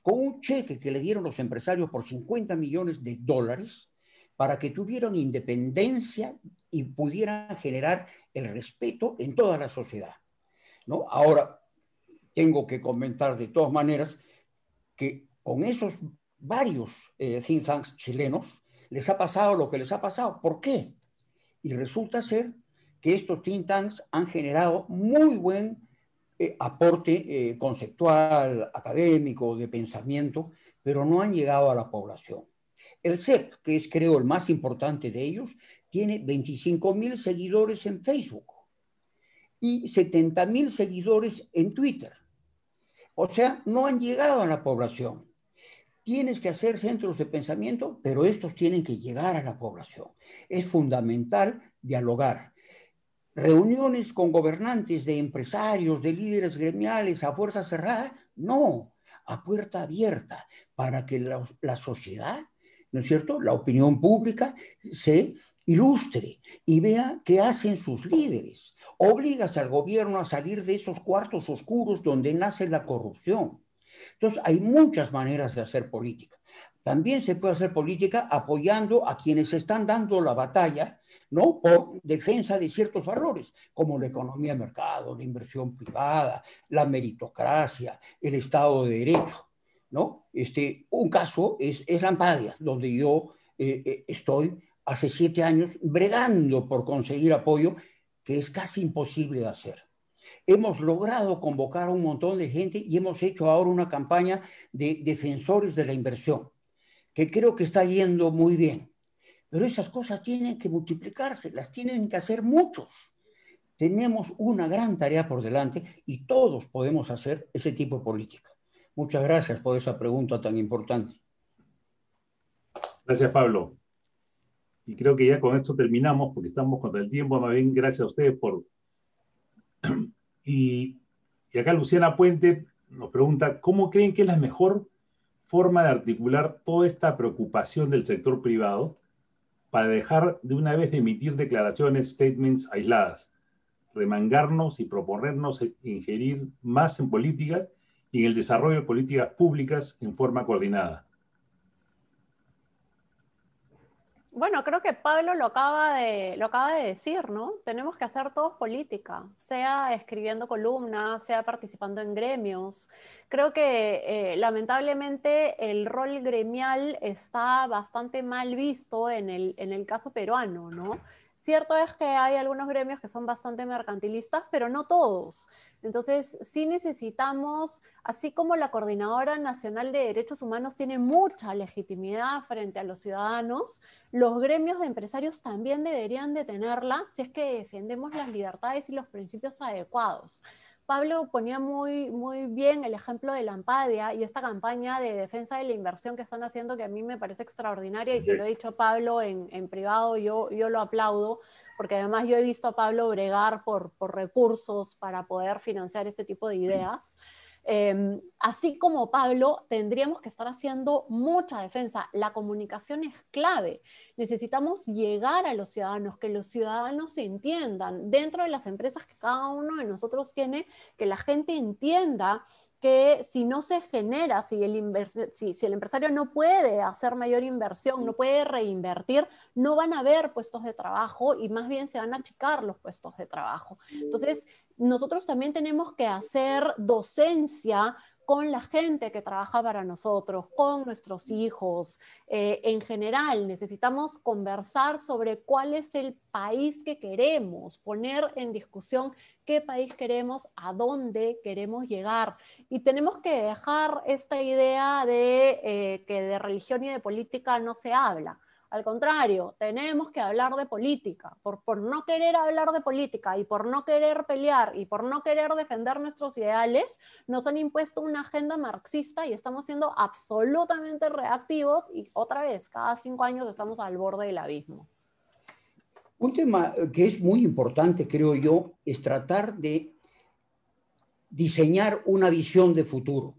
con un cheque que le dieron los empresarios por 50 millones de dólares para que tuvieran independencia y pudieran generar el respeto en toda la sociedad. ¿no? Ahora, tengo que comentar de todas maneras que con esos varios eh, think tanks chilenos, les ha pasado lo que les ha pasado. ¿Por qué? Y resulta ser que estos think tanks han generado muy buen eh, aporte eh, conceptual, académico, de pensamiento, pero no han llegado a la población. El CEP, que es creo el más importante de ellos, tiene 25 mil seguidores en Facebook y 70 mil seguidores en Twitter. O sea, no han llegado a la población. Tienes que hacer centros de pensamiento, pero estos tienen que llegar a la población. Es fundamental dialogar. Reuniones con gobernantes, de empresarios, de líderes gremiales a fuerza cerrada, no, a puerta abierta, para que la, la sociedad, ¿no es cierto?, la opinión pública se ilustre y vea qué hacen sus líderes. Obligas al gobierno a salir de esos cuartos oscuros donde nace la corrupción entonces, hay muchas maneras de hacer política. También se puede hacer política apoyando a quienes están dando la batalla, ¿no? Por defensa de ciertos valores, como la economía de mercado, la inversión privada, la meritocracia, el Estado de Derecho, Este, un caso es, es Lampadia, donde yo eh, eh, estoy hace siete años bregando por conseguir apoyo que es casi imposible de hacer hemos logrado convocar a un montón de gente y hemos hecho ahora una campaña de defensores de la inversión, que creo que está yendo muy bien. Pero esas cosas tienen que multiplicarse, las tienen que hacer muchos. Tenemos una gran tarea por delante y todos podemos hacer ese tipo de política. Muchas gracias por esa pregunta tan importante. Gracias, Pablo. Y creo que ya con esto terminamos, porque estamos contra el tiempo. gracias a ustedes por y, acá Luciana Puente nos pregunta, ¿cómo creen que es la mejor forma de articular toda esta preocupación del sector privado para dejar de una vez de emitir declaraciones, statements aisladas, remangarnos y proponernos ingerir más en política y en el desarrollo de políticas públicas en forma coordinada? Bueno, creo que Pablo lo acaba, de, lo acaba de decir, ¿no? Tenemos que hacer todos política, sea escribiendo columnas, sea participando en gremios. Creo que eh, lamentablemente el rol gremial está bastante mal visto en el, en el caso peruano, ¿no? Cierto es que hay algunos gremios que son bastante mercantilistas, pero no todos. Entonces, sí necesitamos, así como la Coordinadora Nacional de Derechos Humanos tiene mucha legitimidad frente a los ciudadanos, los gremios de empresarios también deberían de tenerla si es que defendemos las libertades y los principios adecuados. Pablo ponía muy, muy bien el ejemplo de Lampadia y esta campaña de defensa de la inversión que están haciendo, que a mí me parece extraordinaria, y se lo he dicho a Pablo en, privado, yo, yo lo aplaudo, porque además yo he visto a Pablo bregar por, recursos para poder financiar este tipo de ideas. Em, así como Pablo, tendríamos que estar haciendo mucha defensa. La comunicación es clave. Necesitamos llegar a los ciudadanos, que los ciudadanos se entiendan dentro de las empresas que cada uno de nosotros tiene, que la gente entienda que si no se genera, si el, el, empresario no puede hacer mayor inversión, no puede reinvertir, no van a haber puestos de trabajo y más bien se van a achicar los puestos de trabajo. Entonces, nosotros también tenemos que hacer docencia con la gente que trabaja para nosotros, con nuestros hijos. Eh, en general, necesitamos conversar sobre cuál es el país que queremos, poner en discusión qué país queremos, a dónde queremos llegar. Y tenemos que dejar esta idea de eh, que de religión y de política no se habla. Al contrario, tenemos que hablar de política. Por, no querer hablar de política y por no querer pelear y por no querer defender nuestros ideales, nos han impuesto una agenda marxista y estamos siendo absolutamente reactivos y otra vez, cada cinco años estamos al borde del abismo. Un tema que es muy importante, creo yo, es tratar de diseñar una visión de futuro.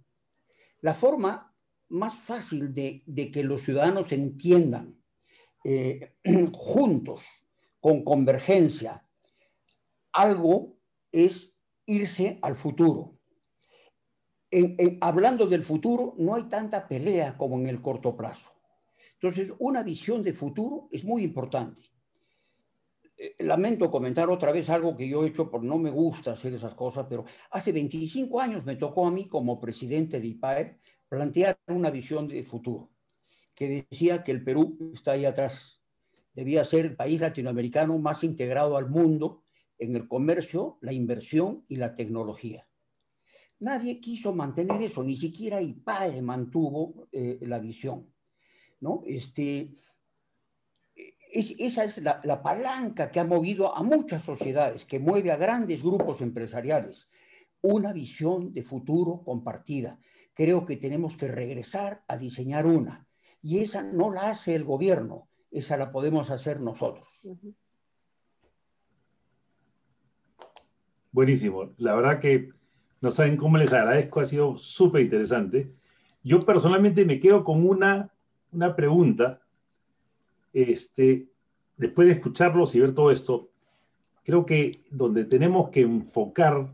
La forma más fácil de, de que los ciudadanos entiendan eh, <clears throat> juntos, con convergencia. Algo es irse al futuro. hablando del futuro, no hay tanta pelea como en el corto plazo. Entonces, una visión de futuro es muy importante. Eh, lamento comentar otra vez algo que yo he hecho, porque no me gusta hacer esas cosas, pero hace 25 años me tocó a mí como presidente de IPAE plantear una visión de futuro que decía que el Perú está ahí atrás. Debía ser el país latinoamericano más integrado al mundo en el comercio, la inversión y la tecnología. Nadie quiso mantener eso, ni siquiera IPAE mantuvo eh, la visión. Este, esa es la, palanca que ha movido a muchas sociedades, que mueve a grandes grupos empresariales. Una visión de futuro compartida. Creo que tenemos que regresar a diseñar una. Y esa no la hace el gobierno, esa la podemos hacer nosotros. Buenísimo. La verdad que no saben cómo les agradezco, ha sido súper interesante. Yo personalmente me quedo con una, una pregunta. Este, después de escucharlos y ver todo esto, creo que donde tenemos que enfocar,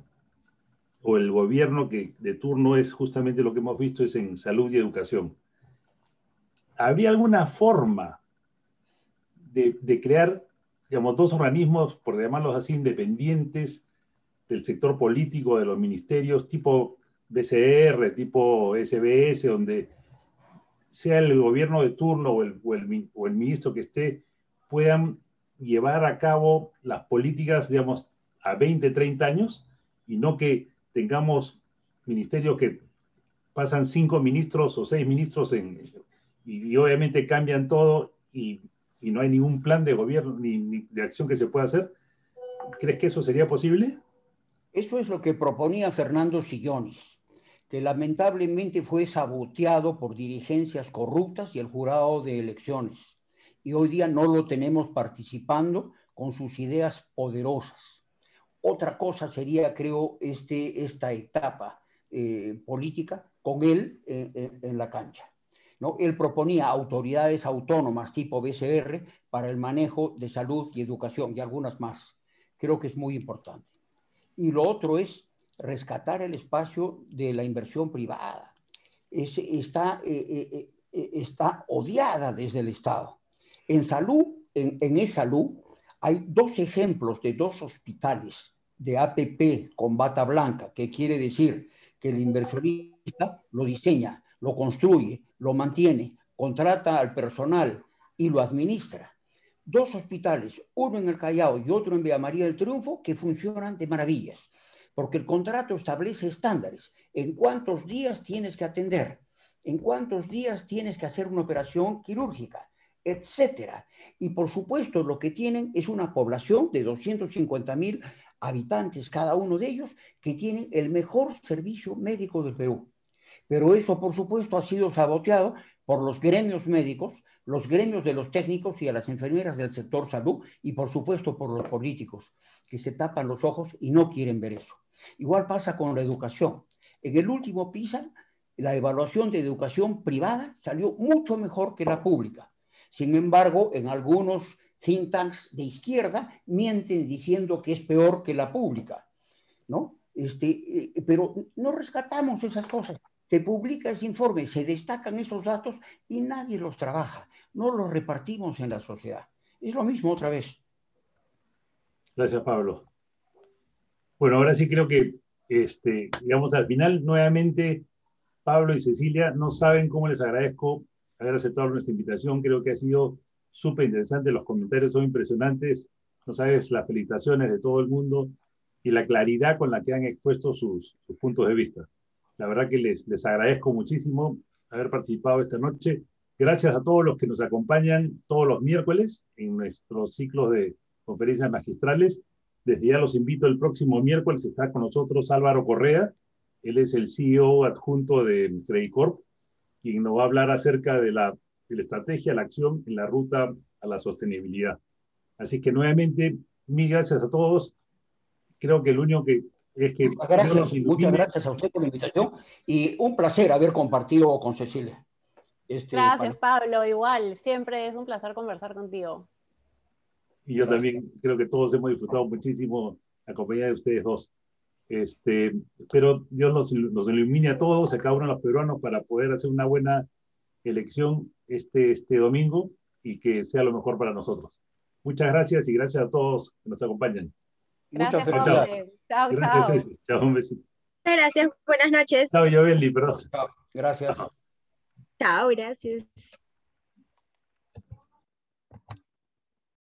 o el gobierno que de turno es justamente lo que hemos visto, es en salud y educación. ¿habría alguna forma de, crear, digamos, dos organismos, por llamarlos así, independientes del sector político, de los ministerios, tipo BCR, tipo SBS, donde sea el gobierno de turno o el, o el, o el ministro que esté, puedan llevar a cabo las políticas, digamos, a 20, 30 años y no que tengamos ministerios que pasan cinco ministros o seis ministros en, y, obviamente cambian todo y, no hay ningún plan de gobierno ni, de acción que se pueda hacer, ¿crees que eso sería posible? Eso es lo que proponía Fernando Sillones, que lamentablemente fue saboteado por dirigencias corruptas y el jurado de elecciones. Y hoy día no lo tenemos participando con sus ideas poderosas. Otra cosa sería, creo, este, esta etapa eh, política con él eh, eh, en la cancha. ¿no? Él proponía autoridades autónomas tipo BCR para el manejo de salud y educación y algunas más. Creo que es muy importante. Y lo otro es rescatar el espacio de la inversión privada. está, eh, eh, eh, está odiada desde el Estado. En salud, en, en salud, hay dos ejemplos de dos hospitales de APP con bata blanca, que quiere decir que el inversionista lo diseña lo construye, lo mantiene, contrata al personal y lo administra. Dos hospitales, uno en el Callao y otro en Vía María del Triunfo, que funcionan de maravillas, porque el contrato establece estándares. En cuántos días tienes que atender, en cuántos días tienes que hacer una operación quirúrgica, etcétera. Y por supuesto, lo que tienen es una población de 250 mil habitantes, cada uno de ellos, que tiene el mejor servicio médico del Perú. Pero eso, por supuesto, ha sido saboteado por los gremios médicos, los gremios de los técnicos y a las enfermeras del sector salud y, por supuesto, por los políticos, que se tapan los ojos y no quieren ver eso. Igual pasa con la educación. En el último PISA, la evaluación de educación privada salió mucho mejor que la pública. Sin embargo, en algunos think tanks de izquierda mienten diciendo que es peor que la pública, ¿no? Este, eh, pero no rescatamos esas cosas se publica ese informe, se destacan esos datos y nadie los trabaja, no los repartimos en la sociedad. Es lo mismo otra vez. Gracias, Pablo. Bueno, ahora sí creo que, este, digamos, al final, nuevamente, Pablo y Cecilia, no saben cómo les agradezco haber aceptado nuestra invitación. Creo que ha sido súper interesante, los comentarios son impresionantes, no sabes las felicitaciones de todo el mundo y la claridad con la que han expuesto sus puntos de vista. La verdad que les, agradezco muchísimo haber participado esta noche. Gracias a todos los que nos acompañan todos los miércoles en nuestros ciclos de conferencias magistrales. Desde ya los invito, el próximo miércoles está con nosotros Álvaro Correa, él es el CEO adjunto de Corp. quien nos va a hablar acerca de la, estrategia, la acción en la ruta a la sostenibilidad. Así que nuevamente, mil gracias a todos. Creo que el único que muchas, gracias, a usted por la invitación y un placer haber compartido con Cecilia. Este, gracias, Pablo. Igual, siempre es un placer conversar contigo. Y yo también creo que todos hemos disfrutado muchísimo la compañía de ustedes dos. Este, pero Dios nos, ilumine a todos, a cada uno de los peruanos, para poder hacer una buena elección este, este domingo y que sea lo mejor para nosotros. Muchas gracias y gracias a todos que nos acompañan. Muchas gracias. Chao, Gracias. chao. Chao, un besito. Gracias, buenas noches. Chao, yo, vi libro. Chao, gracias. Chao, gracias.